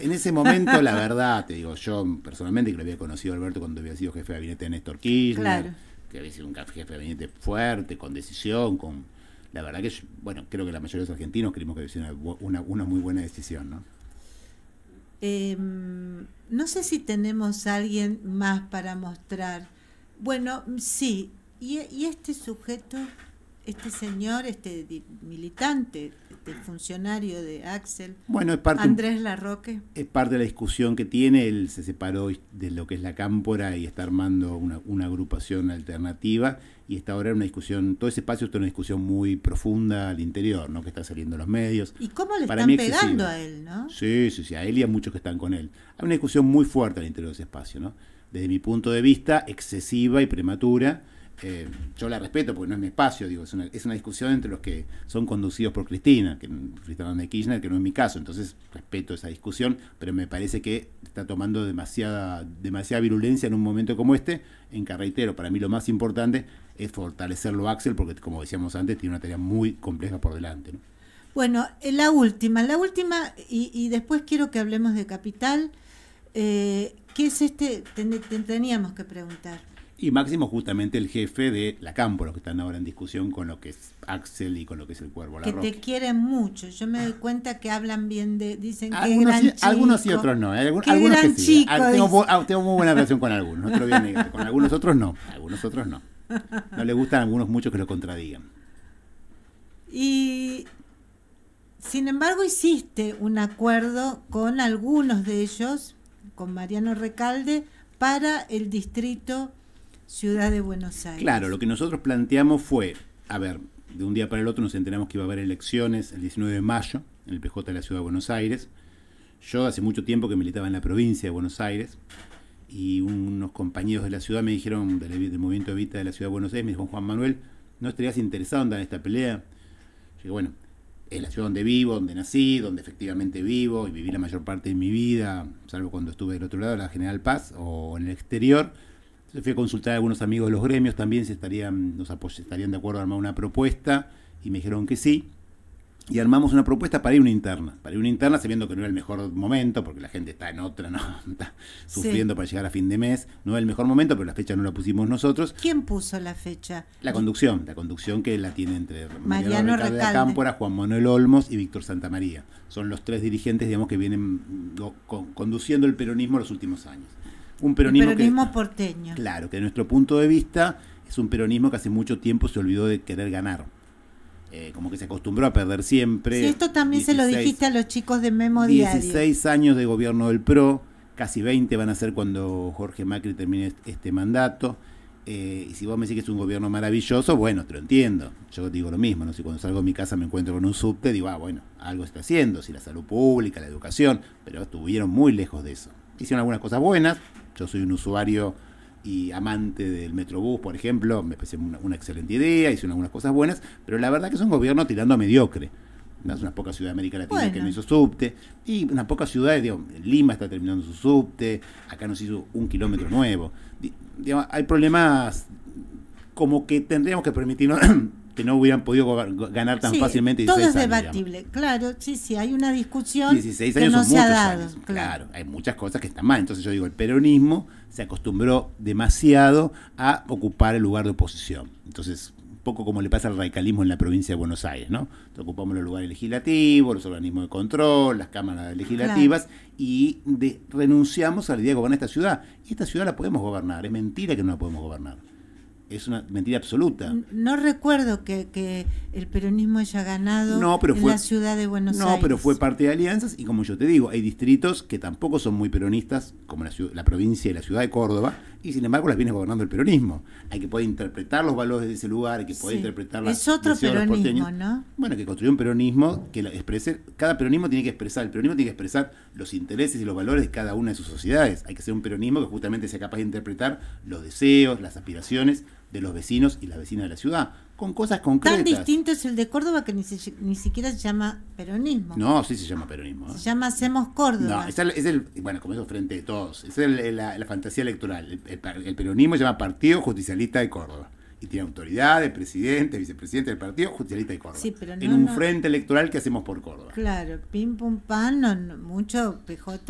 en ese momento, la verdad, te digo, yo personalmente que lo había conocido Alberto cuando había sido jefe de gabinete de Néstor Kirchner, que había sido un jefe de gabinete fuerte, con decisión, con la verdad que bueno, creo que la mayoría de los argentinos creemos que había sido una, una, muy buena decisión, ¿no? Em, no sé si tenemos alguien más para mostrar. Bueno, sí. y este sujeto? este señor, este militante, este funcionario de Axel, bueno, es parte, Andrés Larroque. Es parte de la discusión que tiene, él se separó de lo que es la cámpora y está armando una, agrupación alternativa y está ahora en una discusión, todo ese espacio está en una discusión muy profunda al interior, ¿no? que está saliendo los medios. ¿Y cómo le están pegando a él? ¿no? Sí, sí, sí, a él y a muchos que están con él. Hay una discusión muy fuerte al interior de ese espacio, ¿no? desde mi punto de vista, excesiva y prematura eh, yo la respeto porque no es mi espacio, digo, es una, es una discusión entre los que son conducidos por Cristina, que Cristina de Kirchner, que no es mi caso, entonces respeto esa discusión, pero me parece que está tomando demasiada, demasiada virulencia en un momento como este, en carretero. Para mí lo más importante es fortalecerlo Axel, porque como decíamos antes, tiene una tarea muy compleja por delante. Bueno, eh, la última, la última, y, después quiero que hablemos de Capital. Eh, ¿Qué es este? Te teníamos que preguntar. Y Máximo, justamente el jefe de la Campo, los que están ahora en discusión con lo que es Axel y con lo que es el cuervo. La que te quieren mucho. Yo me doy cuenta que hablan bien de. Dicen que algunos, gran algunos sí, otros no. algunos sí. tengo, muy buena relación con algunos, no Con algunos otros no. Algunos otros no. No le gustan algunos muchos que lo contradigan. Y. Sin embargo, hiciste un acuerdo con algunos de ellos, con Mariano Recalde, para el distrito Ciudad de Buenos Aires. Claro, lo que nosotros planteamos fue, a ver, de un día para el otro nos enteramos que iba a haber elecciones el 19 de mayo en el PJ de la Ciudad de Buenos Aires. Yo hace mucho tiempo que militaba en la provincia de Buenos Aires y unos compañeros de la ciudad me dijeron, del, movimiento movimiento Evita de la Ciudad de Buenos Aires, me dijo Juan Manuel, ¿no estarías interesado en esta pelea? Yo bueno, es la ciudad donde vivo, donde nací, donde efectivamente vivo y viví la mayor parte de mi vida, salvo cuando estuve del otro lado, la General Paz o en el exterior fui a consultar a algunos amigos de los gremios también si estarían, nos estarían de acuerdo a armar una propuesta y me dijeron que sí. Y armamos una propuesta para ir una interna. Para ir una interna, sabiendo que no era el mejor momento, porque la gente está en otra, ¿no? Está sufriendo para llegar a fin de mes. No era el mejor momento, pero la fecha no la pusimos nosotros. ¿Quién puso la fecha? La conducción, la conducción que la tiene entre Mariano Recalde de Cámpora, Juan Manuel Olmos y Víctor Santa María, Son los tres dirigentes, digamos, que vienen mm, conduciendo el peronismo los últimos años. Un peronismo, porteño. Claro, que de nuestro punto de vista es un peronismo que hace mucho tiempo se olvidó de querer ganar. Eh, como que se acostumbró a perder siempre. esto también se lo dijiste a los chicos de Memo 16 años de gobierno del PRO, casi 20 van a ser cuando Jorge Macri termine este mandato. Eh, y si vos me decís que es un gobierno maravilloso, bueno, te lo entiendo. Yo digo lo mismo, ¿no? Si cuando salgo de mi casa me encuentro con un subte, digo, ah, bueno, algo está haciendo, si la salud pública, la educación, pero estuvieron muy lejos de eso hicieron algunas cosas buenas. Yo soy un usuario y amante del Metrobús, por ejemplo, me parece una, excelente idea, hicieron algunas cosas buenas, pero la verdad que es un gobierno tirando a mediocre. Es unas pocas ciudades de América Latina que no hizo subte, y unas pocas ciudades, digo, Lima está terminando su subte, acá nos hizo un kilómetro nuevo. hay problemas como que tendríamos que permitirnos que no hubieran podido ganar tan fácilmente. todo es debatible, claro, sí, sí, hay una discusión que no se ha dado. claro. hay muchas cosas que están mal. Entonces yo digo, el peronismo se acostumbró demasiado a ocupar el lugar de oposición. Entonces, un poco como le pasa al radicalismo en la provincia de Buenos Aires, ¿no? ocupamos los lugares legislativos, los organismos de control, las cámaras legislativas y de, renunciamos a la idea de gobernar esta ciudad. Y esta ciudad la podemos gobernar, es mentira que no la podemos gobernar es una mentira absoluta. No recuerdo que, el peronismo haya ganado no, pero en fue, la ciudad de Buenos Aires. No, pero fue parte de alianzas y como yo te digo, hay distritos que tampoco son muy peronistas, como la, la provincia y la ciudad de Córdoba, y sin embargo las viene gobernando el peronismo. Hay que poder interpretar los valores de ese lugar, hay que poder interpretar las Es otro peronismo, ¿no? Bueno, que construyó un peronismo que exprese, cada peronismo tiene que expresar, el peronismo tiene que expresar los intereses y los valores de cada una de sus sociedades. Hay que ser un peronismo que justamente sea capaz de interpretar los deseos, las aspiraciones de los vecinos y las vecinas de la ciudad, con cosas concretas. Tan distinto es el de Córdoba que ni, siquiera se llama peronismo. No, sí se llama peronismo. ¿eh? Se llama Hacemos Córdoba. No, es bueno, como eso frente de todos, es la, fantasía electoral. El, el, peronismo se llama Partido Justicialista de Córdoba y tiene autoridad de presidente, vicepresidente del partido, Justicialista y Córdoba. en un frente electoral que hacemos por Córdoba. Claro, pim pum pan, no, mucho PJ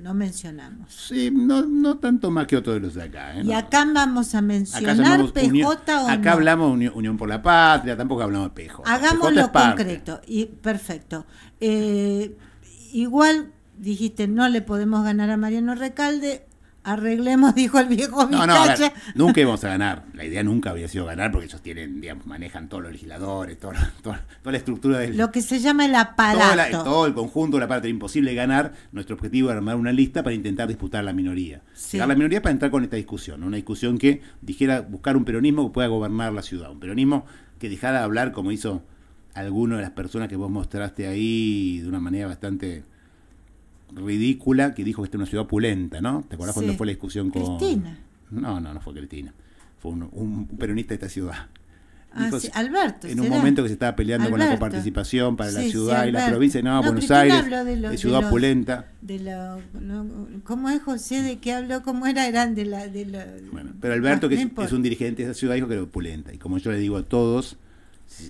no, mencionamos. Sí, no, tanto más que otros de los de acá. ¿eh? Y acá vamos a mencionar PJ o o Acá hablamos Unión por la Patria, tampoco hablamos de PJ. Hagámoslo concreto y perfecto. Eh, igual dijiste, no le podemos ganar a Mariano Recalde, Arreglemos, dijo el viejo No, nunca íbamos a ganar. La idea nunca había sido ganar porque ellos tienen, digamos, manejan todos los legisladores, toda la estructura del... Lo que se llama el aparato. todo el conjunto, la parte imposible ganar. Nuestro objetivo era armar una lista para intentar disputar la minoría. la minoría para entrar con esta discusión. Una discusión que dijera buscar un peronismo que pueda gobernar la ciudad. Un peronismo que dejara de hablar como hizo alguno de las personas que vos mostraste ahí de una manera bastante ridícula que dijo que esta es una ciudad opulenta, ¿no? ¿Te acuerdas cuando fue la discusión con. Cristina. No, no, no fue Cristina. Fue un, peronista de esta ciudad. Ah, Alberto. En un momento que se estaba peleando con la coparticipación para la ciudad y la provincia, no, Buenos Aires, de ciudad de opulenta. ¿Cómo es José? ¿De qué habló? ¿Cómo era? Eran de la. bueno, pero Alberto, que es, un dirigente de esa ciudad, dijo que era opulenta. Y como yo le digo a todos,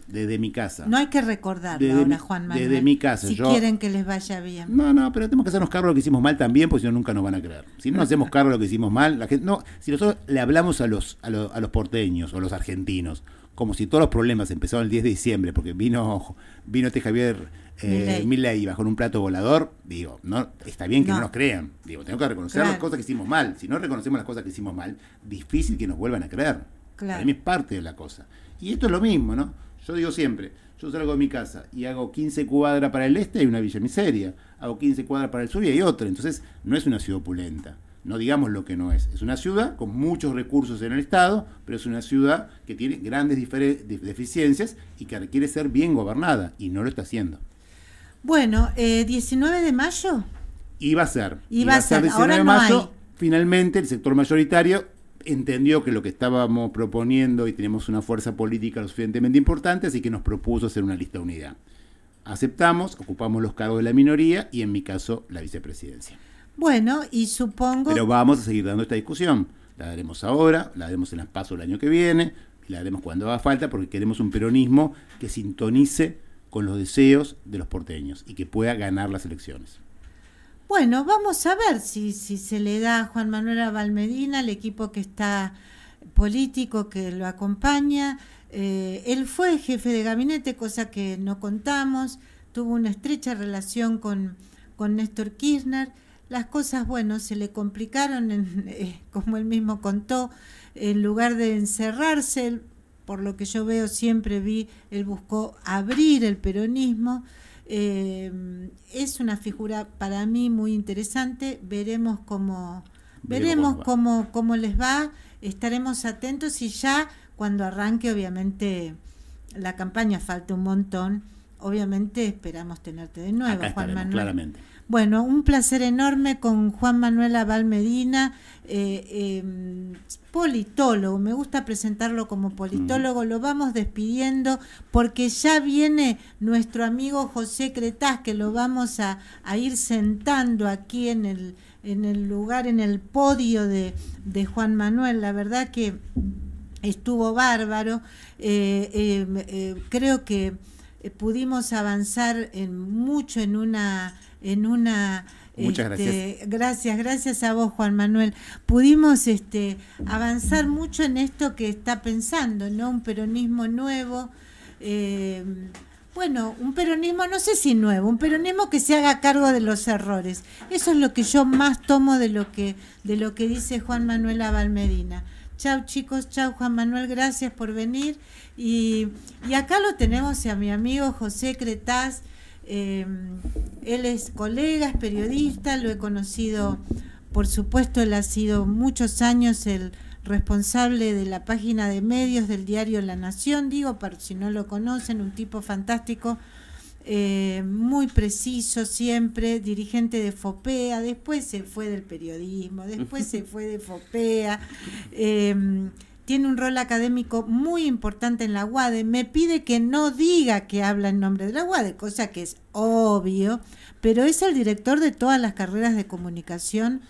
desde mi casa. No hay que recordarlo a ahora, Juan Manuel. Desde mi casa. Si quieren que les vaya bien. No, no, pero tenemos que hacernos cargo de lo que hicimos mal también, porque si no, nunca nos van a creer. Si no nos hacemos cargo de lo que hicimos mal, la gente, no, si nosotros le hablamos a los, a, los, porteños o a los argentinos, como si todos los problemas empezaron el 10 de diciembre, porque vino, vino este Javier eh, Milei bajo un plato volador, digo, no está bien que no, nos crean. Digo, tengo que reconocer las cosas que hicimos mal. Si no reconocemos las cosas que hicimos mal, difícil que nos vuelvan a creer. Claro. Para mí es parte de la cosa. Y esto es lo mismo, ¿no? Yo digo siempre, yo salgo de mi casa y hago 15 cuadras para el este y una villa miseria. Hago 15 cuadras para el sur y hay otra. Entonces, no es una ciudad opulenta. No digamos lo que no es. Es una ciudad con muchos recursos en el Estado, pero es una ciudad que tiene grandes deficiencias y que requiere ser bien gobernada y no lo está haciendo. Bueno, 19 eh, de mayo. Iba a ser. Iba, a ser. 19 de mayo. Finalmente, el sector mayoritario entendió que lo que estábamos proponiendo y tenemos una fuerza política lo suficientemente importante, así que nos propuso hacer una lista unidad. Aceptamos, ocupamos los cargos de la minoría y en mi caso la vicepresidencia. Bueno, y supongo... Pero vamos a seguir dando esta discusión. La daremos ahora, la daremos en las PASO el año que viene, la daremos cuando haga falta porque queremos un peronismo que sintonice con los deseos de los porteños y que pueda ganar las elecciones. Bueno, vamos a ver si, se le da a Juan Manuel Valmedina el equipo que está político que lo acompaña. Eh, él fue jefe de gabinete, cosa que no contamos. Tuvo una estrecha relación con, Néstor Kirchner. Las cosas, bueno, se le complicaron, eh, como él mismo contó, en lugar de encerrarse, por lo que yo veo, siempre vi, él buscó abrir el peronismo. Em, es una figura para mí muy interesante. Veremos cómo, veremos cómo, cómo les va. Estaremos atentos y ya cuando arranque, obviamente, la campaña falta un montón. Obviamente esperamos tenerte de nuevo, Juan Manuel. Claramente. Bueno, un placer enorme con Juan Manuel Abal Medina, eh, em, politólogo, me gusta presentarlo como politólogo, lo vamos despidiendo porque ya viene nuestro amigo José Cretás, que lo vamos a, ir sentando aquí en el, lugar, en el podio de, Juan Manuel, la verdad que estuvo bárbaro, eh, em, eh, creo que eh, pudimos avanzar en mucho en una en una gracias. Este, gracias, gracias a vos, Juan Manuel. Pudimos este, avanzar mucho en esto que está pensando, ¿no? Un peronismo nuevo. Em, bueno, un peronismo, no sé si nuevo, un peronismo que se haga cargo de los errores. Eso es lo que yo más tomo de lo que, de lo que dice Juan Manuel Abalmedina Chau chicos, chau Juan Manuel, gracias por venir. Y, y acá lo tenemos a mi amigo José Cretaz. Eh, él es colega, es periodista, lo he conocido, por supuesto, él ha sido muchos años el responsable de la página de medios del diario La Nación, digo, para si no lo conocen, un tipo fantástico eh, muy preciso siempre, dirigente de FOPEA, después se fue del periodismo, después se fue de FOPEA. Em, tiene un rol académico muy importante en la UADE, me pide que no diga que habla en nombre de la UADE, cosa que es obvio, pero es el director de todas las carreras de comunicación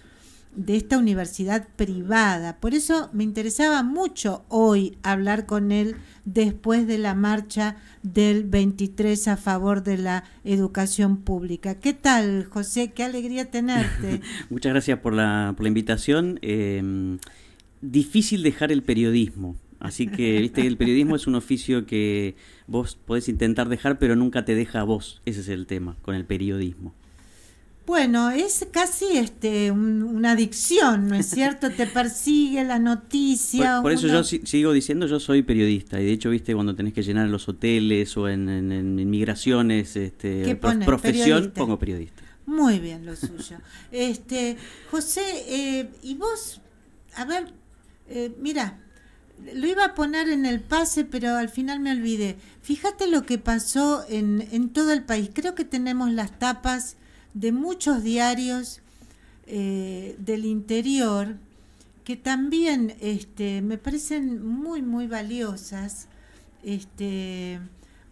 de esta universidad privada. Por eso me interesaba mucho hoy hablar con él después de la marcha del 23 a favor de la educación pública. ¿Qué tal, José? Qué alegría tenerte. Muchas gracias por la, por la invitación. Em, difícil dejar el periodismo. Así que, viste, el periodismo es un oficio que vos podés intentar dejar, pero nunca te deja a vos. Ese es el tema con el periodismo. Bueno, es casi este una adicción, ¿no es cierto? Te persigue la noticia. Por, eso yo sigo diciendo, yo soy periodista y de hecho, viste, cuando tenés que llenar los hoteles o en, inmigraciones, este, profesión, pongo periodista. Muy bien, lo suyo. este, José, eh, y vos, a ver, eh, mira, lo iba a poner en el pase, pero al final me olvidé. Fíjate lo que pasó en, en todo el país. Creo que tenemos las tapas de muchos diarios eh, del interior que también este, me parecen muy, muy valiosas, este,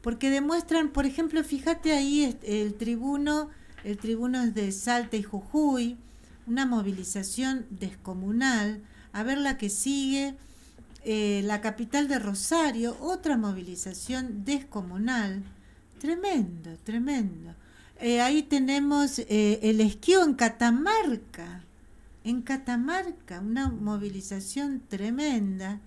porque demuestran, por ejemplo, fíjate ahí el tribuno, el tribuno de Salta y Jujuy, una movilización descomunal, a ver la que sigue, eh, la capital de Rosario, otra movilización descomunal, tremendo, tremendo. Eh, ahí tenemos eh, el esquío en Catamarca, en Catamarca, una movilización tremenda.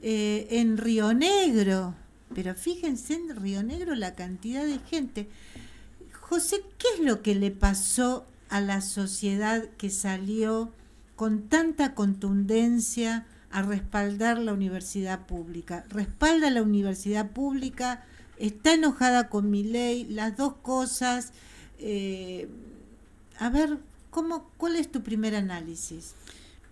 Eh, en Río Negro, pero fíjense en Río Negro la cantidad de gente. José, ¿qué es lo que le pasó a la sociedad que salió con tanta contundencia a respaldar la universidad pública? Respalda la universidad pública, está enojada con mi ley, las dos cosas. Eh, a ver, ¿cuál es tu primer análisis?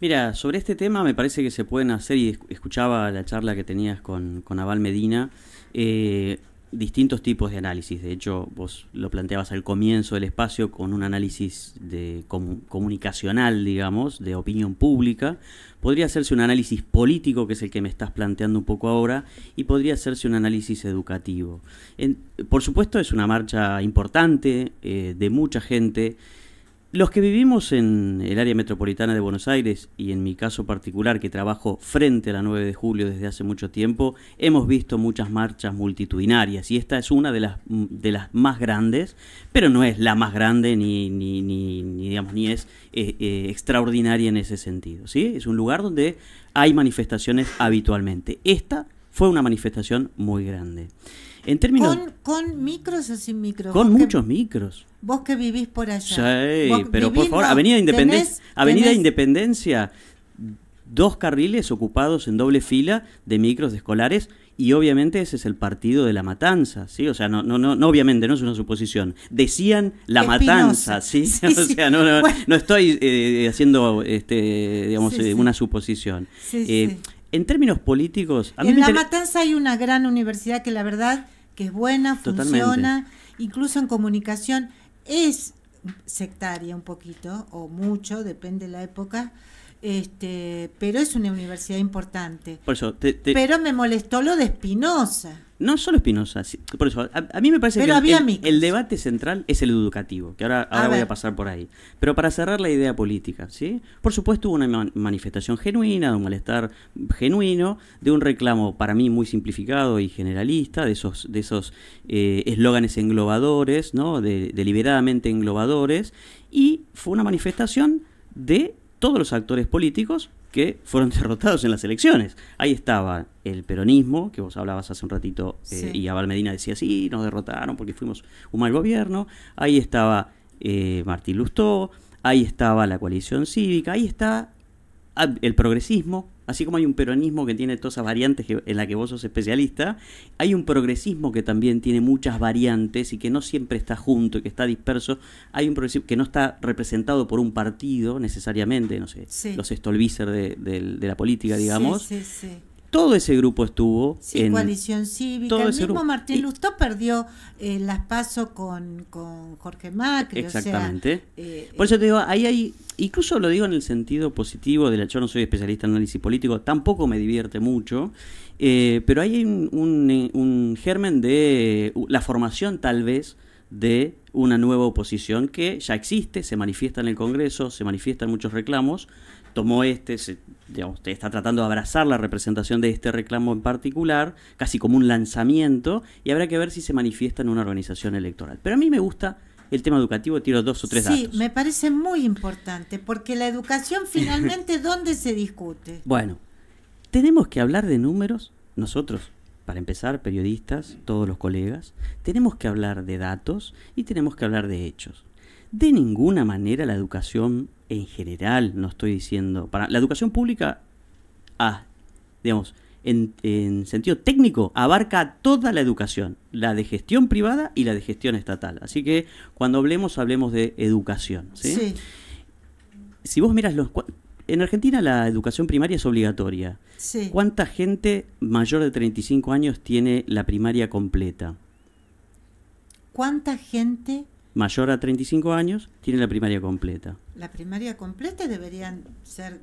Mira, sobre este tema me parece que se pueden hacer, y escuchaba la charla que tenías con, con Aval Medina, eh, distintos tipos de análisis. De hecho, vos lo planteabas al comienzo del espacio con un análisis de comunicacional, digamos, de opinión pública. Podría hacerse un análisis político, que es el que me estás planteando un poco ahora, y podría hacerse un análisis educativo. por supuesto, es una marcha importante eh, de mucha gente. Los que vivimos en el área metropolitana de Buenos Aires y en mi caso particular que trabajo frente a la 9 de julio desde hace mucho tiempo, hemos visto muchas marchas multitudinarias y esta es una de las, mm, de las más grandes, pero no es la más grande ni, ni, ni, digamos, ni es eh, eh, extraordinaria en ese sentido. ¿sí? Es un lugar donde hay manifestaciones habitualmente. Esta fue una manifestación muy grande. En ¿Con, micros o sin micros? Con muchos micros. Vos que vivís por allá. Sí, pero por favor, Avenida, Independencia, Avenida Independencia, dos carriles ocupados en doble fila de micros escolares y obviamente ese es el partido de la matanza, ¿sí? O sea, no, no, no, obviamente no es una suposición. Decían la matanza, ¿sí? no, estoy eh, haciendo, este, digamos, eh, una suposición. Eh, en términos políticos... en La Matanza hay una gran universidad que la verdad que es buena, funciona, incluso en comunicación es sectaria un poquito o mucho, depende de la época. Este, pero es una universidad importante. Pero me molestó lo de Espinosa. No solo Espinosa, por eso, a, mí me parece que el, debate central es el educativo, que ahora, ahora voy a pasar por ahí. Pero para cerrar la idea política, ¿sí? Por supuesto hubo una manifestación genuina, de un malestar genuino, de un reclamo para mí muy simplificado y generalista, de esos, de esos eh, eslóganes englobadores, ¿no? De, deliberadamente englobadores, y fue una manifestación de todos los actores políticos que fueron derrotados en las elecciones. Ahí estaba el peronismo, que vos hablabas hace un ratito, eh, y Abal Medina decía, sí, nos derrotaron porque fuimos un mal gobierno. Ahí estaba eh, Martín Lustó, ahí estaba la coalición cívica, ahí está ah, el progresismo, Así como hay un peronismo que tiene todas esas variantes en la que vos sos especialista, hay un progresismo que también tiene muchas variantes y que no siempre está junto y que está disperso. Hay un progresismo que no está representado por un partido necesariamente, no sé, los Stolbizer de, la política, digamos. Sí, sí, todo ese grupo estuvo sí, coalición cívica el mismo Martín Lustó perdió eh, las pasos con, Jorge Macri exactamente eh, por eso eh, te digo ahí hay incluso lo digo en el sentido positivo de la yo no soy especialista en análisis político tampoco me divierte mucho eh, pero hay un, un, un germen de la formación tal vez de una nueva oposición que ya existe, se manifiesta en el Congreso, se manifiestan muchos reclamos, tomó este, se, está tratando de abrazar la representación de este reclamo en particular, casi como un lanzamiento, y habrá que ver si se manifiesta en una organización electoral. Pero a mí me gusta el tema educativo, tiro dos o tres datos. Sí, me parece muy importante, porque la educación finalmente, ¿dónde se discute? Bueno, tenemos que hablar de números nosotros para empezar, periodistas, todos los colegas, tenemos que hablar de datos y tenemos que hablar de hechos. De ninguna manera la educación en general, no estoy diciendo, para la educación pública, ah, digamos, en, sentido técnico, abarca toda la educación, la de gestión privada y la de gestión estatal. Así que cuando hablemos, hablemos de educación. sí. Si vos miras los... En Argentina la educación primaria es obligatoria. ¿Cuánta gente mayor de 35 años tiene la primaria completa? ¿Cuánta gente mayor a 35 años tiene la primaria completa? La primaria completa deberían ser,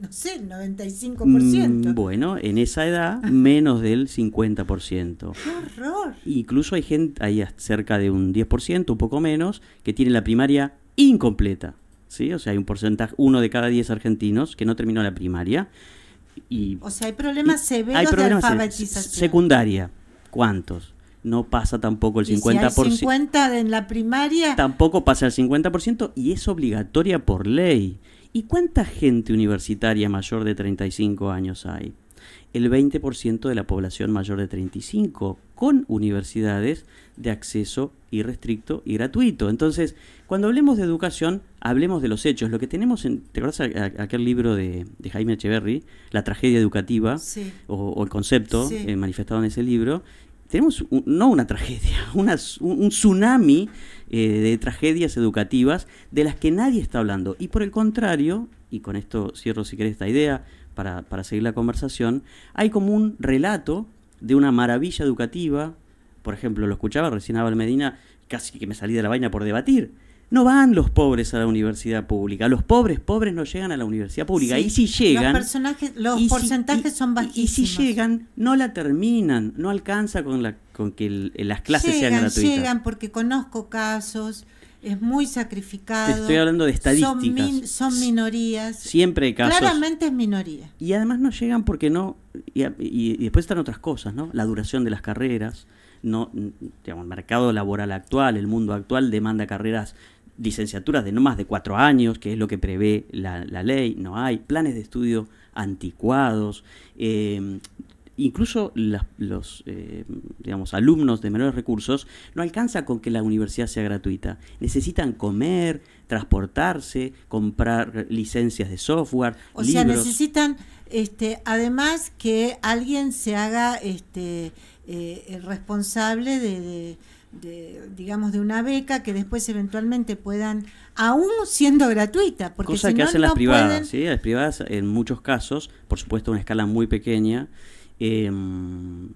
no sé, 95%. Mm, bueno, en esa edad menos del 50%. ¡Qué horror! Incluso hay gente, hay cerca de un 10%, un poco menos, que tiene la primaria incompleta. ¿sí? O sea, hay un porcentaje, uno de cada diez argentinos que no terminó la primaria. Y, o sea, hay problemas severos problemas de alfabetización. Secundaria, ¿cuántos? No pasa tampoco el ¿Y 50%. Si hay 50 en la primaria. Tampoco pasa el 50% y es obligatoria por ley. ¿Y cuánta gente universitaria mayor de 35 años hay? El 20% de la población mayor de 35 con universidades de acceso irrestricto y gratuito. Entonces, cuando hablemos de educación, hablemos de los hechos. Lo que tenemos en. ¿Te acuerdas aquel libro de, Jaime Echeverry, La tragedia educativa? O, el concepto eh, manifestado en ese libro. Tenemos no una tragedia, un, tsunami eh, de tragedias educativas de las que nadie está hablando. Y por el contrario, y con esto cierro si querés esta idea para, seguir la conversación, hay como un relato de una maravilla educativa. Por ejemplo, lo escuchaba recién a Medina, casi que me salí de la vaina por debatir no van los pobres a la universidad pública. Los pobres pobres no llegan a la universidad pública. y si llegan... Los, personajes, los porcentajes son bajísimos. Y si llegan, no la terminan. No alcanza con, la, con que eh, las clases sean gratuitas. Llegan porque conozco casos es muy sacrificado. Te estoy hablando de estadísticas. Son, minorías. Siempre hay casos. Claramente es minoría. Y además no llegan porque no. Y, y, después están otras cosas, ¿no? La duración de las carreras. No, digamos, el mercado laboral actual, el mundo actual demanda carreras licenciaturas de no más de cuatro años, que es lo que prevé la, ley, no hay, planes de estudio anticuados, em, incluso los em, digamos, alumnos de menores recursos no alcanza con que la universidad sea gratuita. Necesitan comer, transportarse, comprar licencias de software. O sea, necesitan este, además que alguien se haga este, eh, el responsable de digamos, de una beca que después eventualmente puedan, aún siendo gratuita, porque cosa que hacen las privadas, ¿sí? las privadas en muchos casos, por supuesto, a una escala muy pequeña. Em,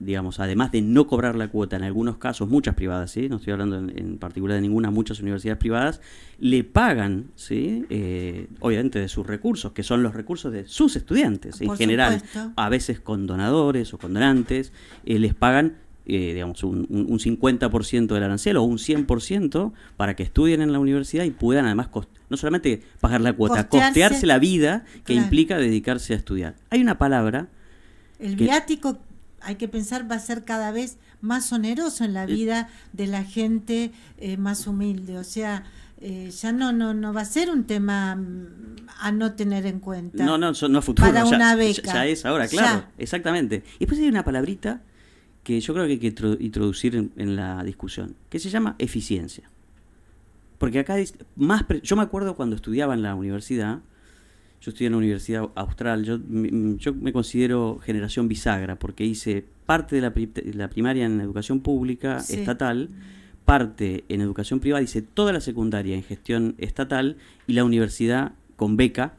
digamos, además de no cobrar la cuota, en algunos casos, muchas privadas, ¿sí? no estoy hablando en, particular de ninguna, muchas universidades privadas, le pagan, ¿sí? Eh, obviamente, de sus recursos, que son los recursos de sus estudiantes, en general, a veces con donadores o con donantes, eh, les pagan eh, digamos, un, un 50% del arancel o un 100% para que estudien en la universidad y puedan además no solamente pagar la cuota, costearse, la vida que implica dedicarse a estudiar. Hay una palabra. El viático, hay que pensar, va a ser cada vez más oneroso en la eh. vida de la gente eh, más humilde. O sea, ya no, no, no va a ser un tema mm, a no tener en cuenta. No, no, no futuro. Para una beca. Ya, es ahora, claro. Exactamente. Y después hay una palabrita que yo creo que hay que introducir en, la discusión, que se llama eficiencia. Porque acá más yo me acuerdo cuando estudiaba en la universidad, yo estudié en la Universidad Austral, yo, yo me considero generación bisagra porque hice parte de la, primaria en educación pública estatal, parte en educación privada, hice toda la secundaria en gestión estatal y la universidad con beca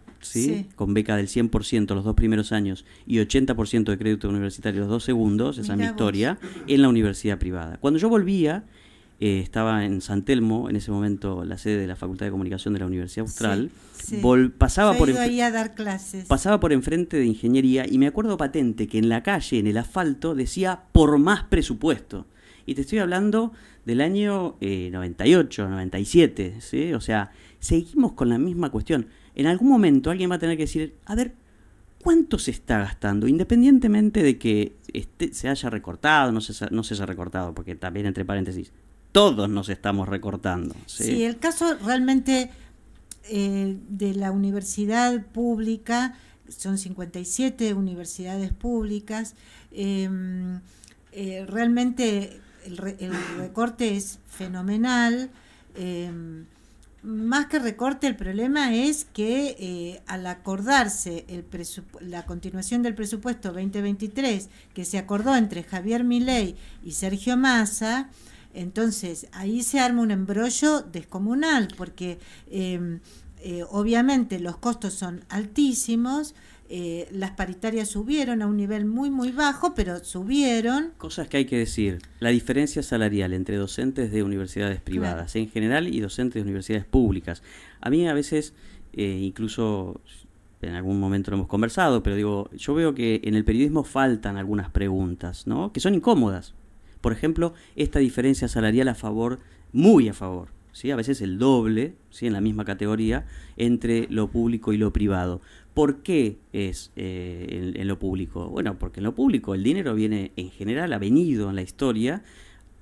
con beca del 100% los dos primeros años y 80% de crédito universitario los dos segundos, esa es mi historia, en la universidad privada. Cuando yo volvía, eh, estaba en San Telmo, en ese momento la sede de la Facultad de Comunicación de la Universidad Austral. pasaba, por dar clases. pasaba por enfrente de ingeniería y me acuerdo patente que en la calle, en el asfalto, decía por más presupuesto. Y te estoy hablando del año eh, 98, 97, ¿sí? O sea, seguimos con la misma cuestión en algún momento alguien va a tener que decir, a ver, ¿cuánto se está gastando? Independientemente de que este, se haya recortado, no se, no se haya recortado, porque también entre paréntesis, todos nos estamos recortando. Sí, el caso realmente eh, de la universidad pública, son 57 universidades públicas, em, eh, realmente el, recorte es fenomenal. Em, más que recorte, el problema es que eh, al acordarse el la continuación del presupuesto 2023, que se acordó entre Javier Milei y Sergio Massa, entonces ahí se arma un embrollo descomunal, porque em, eh, obviamente los costos son altísimos, eh, las paritarias subieron a un nivel muy, muy bajo, pero subieron. Cosas que hay que decir. La diferencia salarial entre docentes de universidades privadas en general y docentes de universidades públicas. A mí a veces, eh, incluso en algún momento hemos conversado, pero digo, yo veo que en el periodismo faltan algunas preguntas, ¿no? Que son incómodas. Por ejemplo, esta diferencia salarial a favor, muy a favor, ¿sí? A veces el doble, ¿sí? En la misma categoría, entre lo público y lo privado. ¿Por qué es eh, en, lo público? Bueno, porque en lo público el dinero viene en general, ha venido en la historia,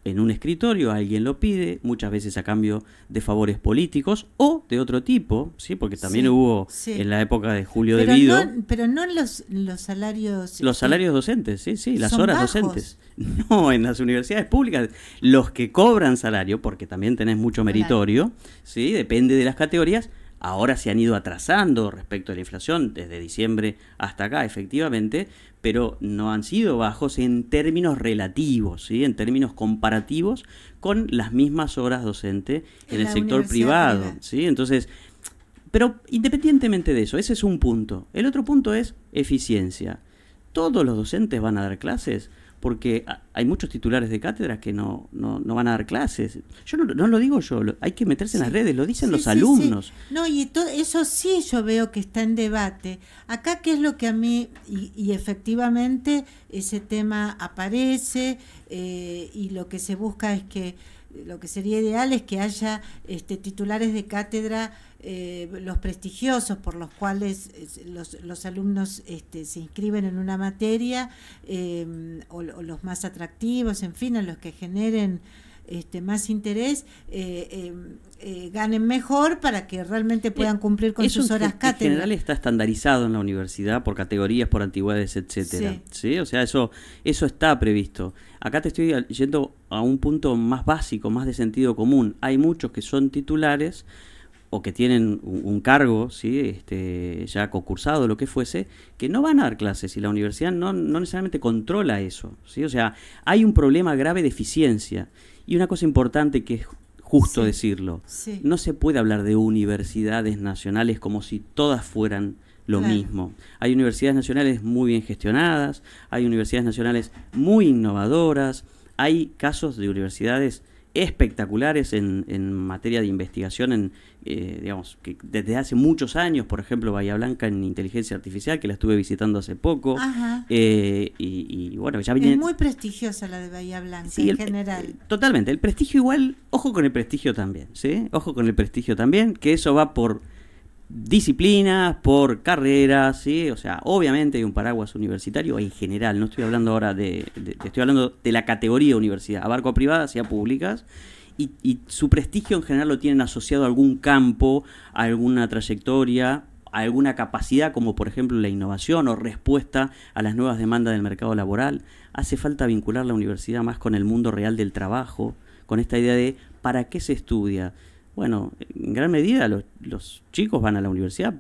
en un escritorio, alguien lo pide, muchas veces a cambio de favores políticos o de otro tipo, ¿sí? porque también hubo en la época de Julio de Vido. pero no los, los salarios. Los eh, salarios docentes, sí, sí, las horas docentes. No, en las universidades públicas, los que cobran salario, porque también tenés mucho meritorio, ¿sí? depende de las categorías ahora se han ido atrasando respecto a la inflación desde diciembre hasta acá, efectivamente, pero no han sido bajos en términos relativos, ¿sí? en términos comparativos con las mismas horas docente en, el sector privado. ¿sí? Entonces, pero independientemente de eso, ese es un punto. El otro punto es eficiencia. ¿Todos los docentes van a dar clases? porque hay muchos titulares de cátedras que no, no, van a dar clases. Yo no, lo digo yo, hay que meterse en las redes, lo dicen los alumnos. No, y todo eso sí yo veo que está en debate. Acá, ¿qué es lo que a mí, y, efectivamente ese tema aparece eh, y lo que se busca es que lo que sería ideal es que haya este, titulares de cátedra, eh, los prestigiosos por los cuales los, los alumnos este, se inscriben en una materia, eh, o, los más atractivos, en fin, a los que generen este, más interés, eh, ganen mejor para que realmente puedan cumplir con sus horas cátedra. En general está estandarizado en la universidad por categorías, por antigüedades, etcétera. ¿Sí? O sea, eso, eso está previsto. Acá te estoy yendo a un punto más básico, más de sentido común. Hay muchos que son titulares o que tienen un cargo, ¿sí? este, ya concursado, lo que fuese, que no van a dar clases y la universidad no, no necesariamente controla eso. ¿sí? O sea, hay un problema grave de eficiencia. Y una cosa importante que es justo decirlo, no se puede hablar de universidades nacionales como si todas fueran lo mismo. Hay universidades nacionales muy bien gestionadas, hay universidades nacionales muy innovadoras, hay casos de universidades espectaculares en, materia de investigación, en, eh, digamos, que desde hace muchos años, por ejemplo, Bahía Blanca en inteligencia artificial, que la estuve visitando hace poco. Eh, y, bueno, ya viene... Es muy prestigiosa la de Bahía Blanca en general. Eh, totalmente, el prestigio igual, ojo con el prestigio también, ¿sí? Ojo con el prestigio también, que eso va por disciplinas, por carreras, O sea, obviamente hay un paraguas universitario en general, no estoy hablando ahora de, estoy hablando de la categoría universidad, abarco a privadas y a públicas, y, y, su prestigio en general lo tienen asociado a algún campo, a alguna trayectoria, a alguna capacidad, como por ejemplo la innovación o respuesta a las nuevas demandas del mercado laboral. Hace falta vincular la universidad más con el mundo real del trabajo, con esta idea de para qué se estudia, bueno, en gran medida los, chicos van a la universidad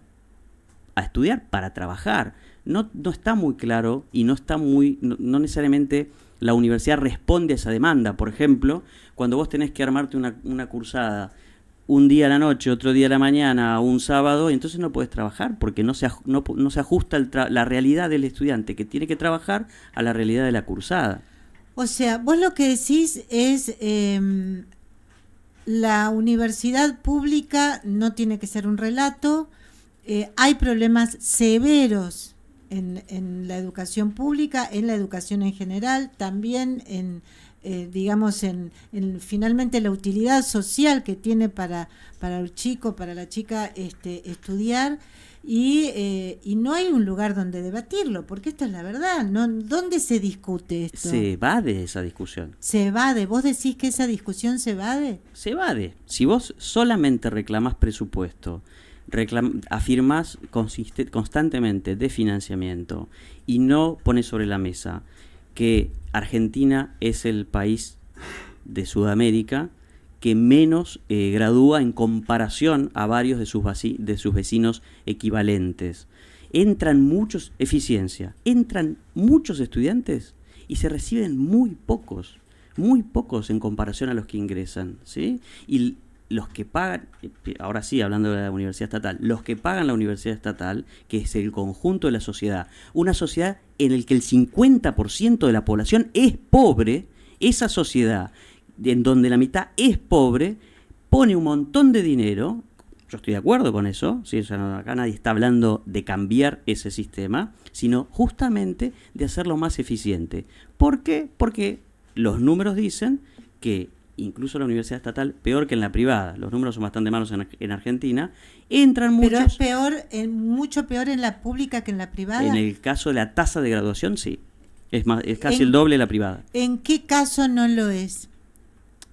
a estudiar para trabajar. No, no está muy claro y no está muy, no, necesariamente la universidad responde a esa demanda. Por ejemplo, cuando vos tenés que armarte una, cursada un día a la noche, otro día a la mañana, un sábado, y entonces no puedes trabajar porque no se, no, se ajusta la realidad del estudiante que tiene que trabajar a la realidad de la cursada. O sea, vos lo que decís es em, la universidad pública no tiene que ser un relato. Eh, hay problemas severos en, la educación pública, en la educación en general, también en, eh, digamos, en, en, finalmente la utilidad social que tiene para, para el chico, para la chica este, estudiar. Y, eh, y, no hay un lugar donde debatirlo, porque esta es la verdad. No, ¿Dónde se discute esto? Se evade esa discusión. ¿Se evade? ¿Vos decís que esa discusión se evade? Se evade. Si vos solamente reclamás presupuesto, reclam afirmás constantemente de financiamiento y no pones sobre la mesa que Argentina es el país de Sudamérica que menos eh, gradúa en comparación a varios de sus, de sus vecinos equivalentes. Entran muchos, eficiencia, entran muchos estudiantes y se reciben muy pocos, muy pocos en comparación a los que ingresan, ¿sí? Y los que pagan, eh, ahora sí, hablando de la universidad estatal, los que pagan la universidad estatal, que es el conjunto de la sociedad, una sociedad en la que el 50% de la población es pobre, esa sociedad en donde la mitad es pobre, pone un montón de dinero, yo estoy de acuerdo con eso, acá nadie está hablando de cambiar ese sistema, sino justamente de hacerlo más eficiente. ¿Por qué? Porque los números dicen que incluso la universidad estatal, peor que en la privada, los números son bastante malos en, Argentina, entran muchos... Pero es peor, mucho peor en la pública que en la privada. En el caso de la tasa de graduación, sí. Es, más, es casi el doble de la privada. ¿En qué caso no lo es?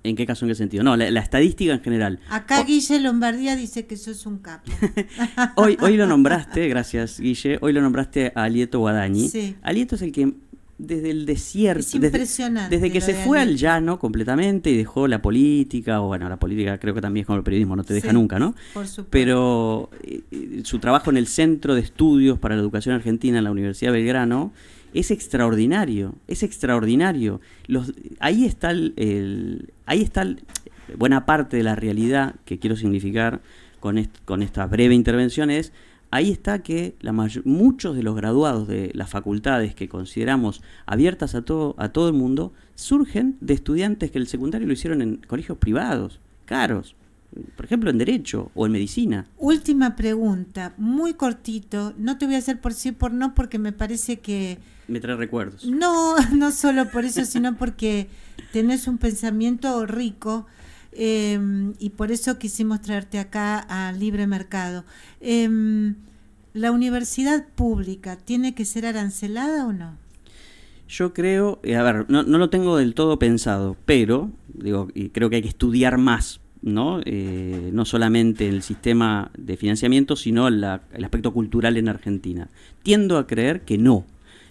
¿En qué caso, en qué sentido? No, la, estadística en general. Acá Guille Lombardía dice que sos un capo. hoy, hoy lo nombraste, gracias Guille, hoy lo nombraste a Alieto Guadañi. Sí. Alieto es el que desde el desierto, es impresionante desde, que se fue al llano completamente y dejó la política, o bueno, la política creo que también es como el periodismo, no te deja nunca, ¿no? Por supuesto. Pero eh, eh, su trabajo en el Centro de Estudios para la Educación Argentina en la Universidad Belgrano es extraordinario, es extraordinario. Los, ahí está, el, ahí está buena parte de la realidad que quiero significar con, esta breve intervención es, ahí está que la muchos de los graduados de las facultades que consideramos abiertas a todo, a todo el mundo surgen de estudiantes que el secundario lo hicieron en colegios privados, caros por ejemplo, en derecho o en medicina. Última pregunta, muy cortito, no te voy a hacer por sí por no porque me parece que... Me trae recuerdos. No, no solo por eso, sino porque tenés un pensamiento rico em, y por eso quisimos traerte acá a Libre Mercado. Em, ¿La universidad pública tiene que ser arancelada o no? Yo creo, eh, a ver, no, lo tengo del todo pensado, pero digo, creo que hay que estudiar más ¿no? Eh, no solamente el sistema de financiamiento, sino el aspecto cultural en Argentina. Tiendo a creer que no,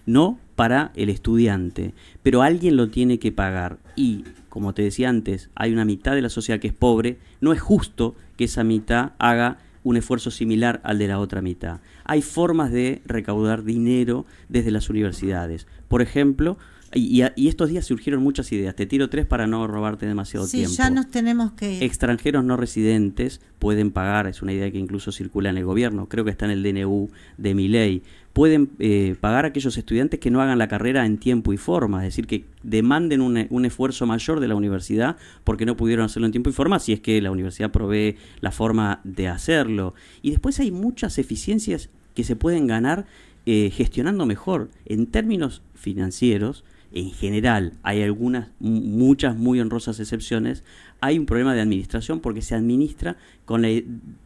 no para el estudiante, pero alguien lo tiene que pagar. Y, como te decía antes, hay una mitad de la sociedad que es pobre, no es justo que esa mitad haga un esfuerzo similar al de la otra mitad. Hay formas de recaudar dinero desde las universidades. Por ejemplo, y, estos días surgieron muchas ideas. Te tiro tres para no robarte demasiado sí, tiempo. ya nos tenemos que Extranjeros no residentes pueden pagar, es una idea que incluso circula en el gobierno, creo que está en el DNU de mi ley. Pueden eh, pagar a aquellos estudiantes que no hagan la carrera en tiempo y forma, es decir, que demanden un, un esfuerzo mayor de la universidad porque no pudieron hacerlo en tiempo y forma, si es que la universidad provee la forma de hacerlo. Y después hay muchas eficiencias que se pueden ganar eh, gestionando mejor en términos financieros en general hay algunas, muchas muy honrosas excepciones hay un problema de administración porque se administra con la,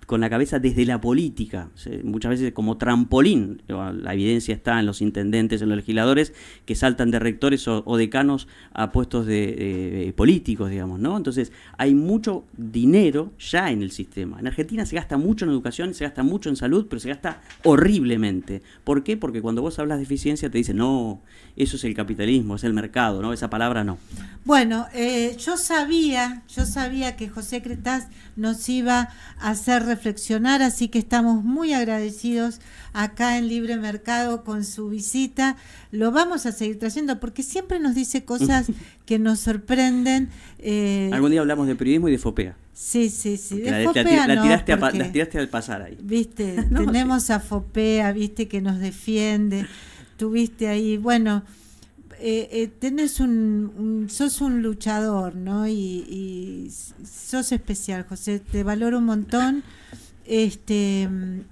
con la cabeza desde la política, muchas veces como trampolín. La evidencia está en los intendentes, en los legisladores que saltan de rectores o, decanos a puestos de, políticos, digamos, ¿no? Entonces, hay mucho dinero ya en el sistema. En Argentina se gasta mucho en educación, se gasta mucho en salud, pero se gasta horriblemente. ¿Por qué? Porque cuando vos hablas de eficiencia te dicen, no, eso es el capitalismo, es el mercado, ¿no? Esa palabra no. Bueno, eh, yo sabía, yo yo sabía que José Cretaz nos iba a hacer reflexionar, así que estamos muy agradecidos acá en Libre Mercado con su visita. Lo vamos a seguir trayendo porque siempre nos dice cosas que nos sorprenden. Eh, Algún día hablamos de periodismo y de FOPEA. Sí, sí, sí. la, tiraste al pasar ahí. Viste, tenemos a FOPEA, viste, que nos defiende. Tuviste ahí, bueno eh, eh un, sos un luchador, ¿no? Y, sos especial, José, te valoro un montón. Este,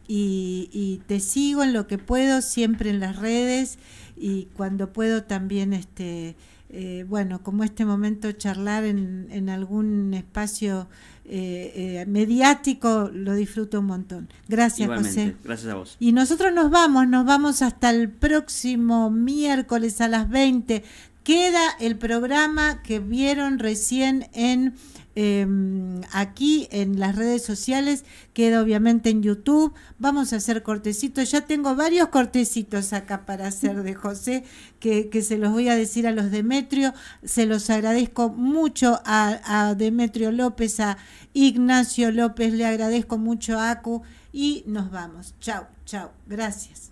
y, y, te sigo en lo que puedo, siempre en las redes y cuando puedo también este, eh, bueno, como este momento, charlar en, en algún espacio eh, eh, mediático, lo disfruto un montón. Gracias, José. Gracias a vos. Y nosotros nos vamos, nos vamos hasta el próximo miércoles a las 20. Queda el programa que vieron recién en Em, aquí en las redes sociales, queda obviamente en YouTube. Vamos a hacer cortecitos. Ya tengo varios cortecitos acá para hacer de José, que, se los voy a decir a los Demetrio. Se los agradezco mucho a, Demetrio López, a Ignacio López, le agradezco mucho a Acu y nos vamos. Chau, chau. Gracias.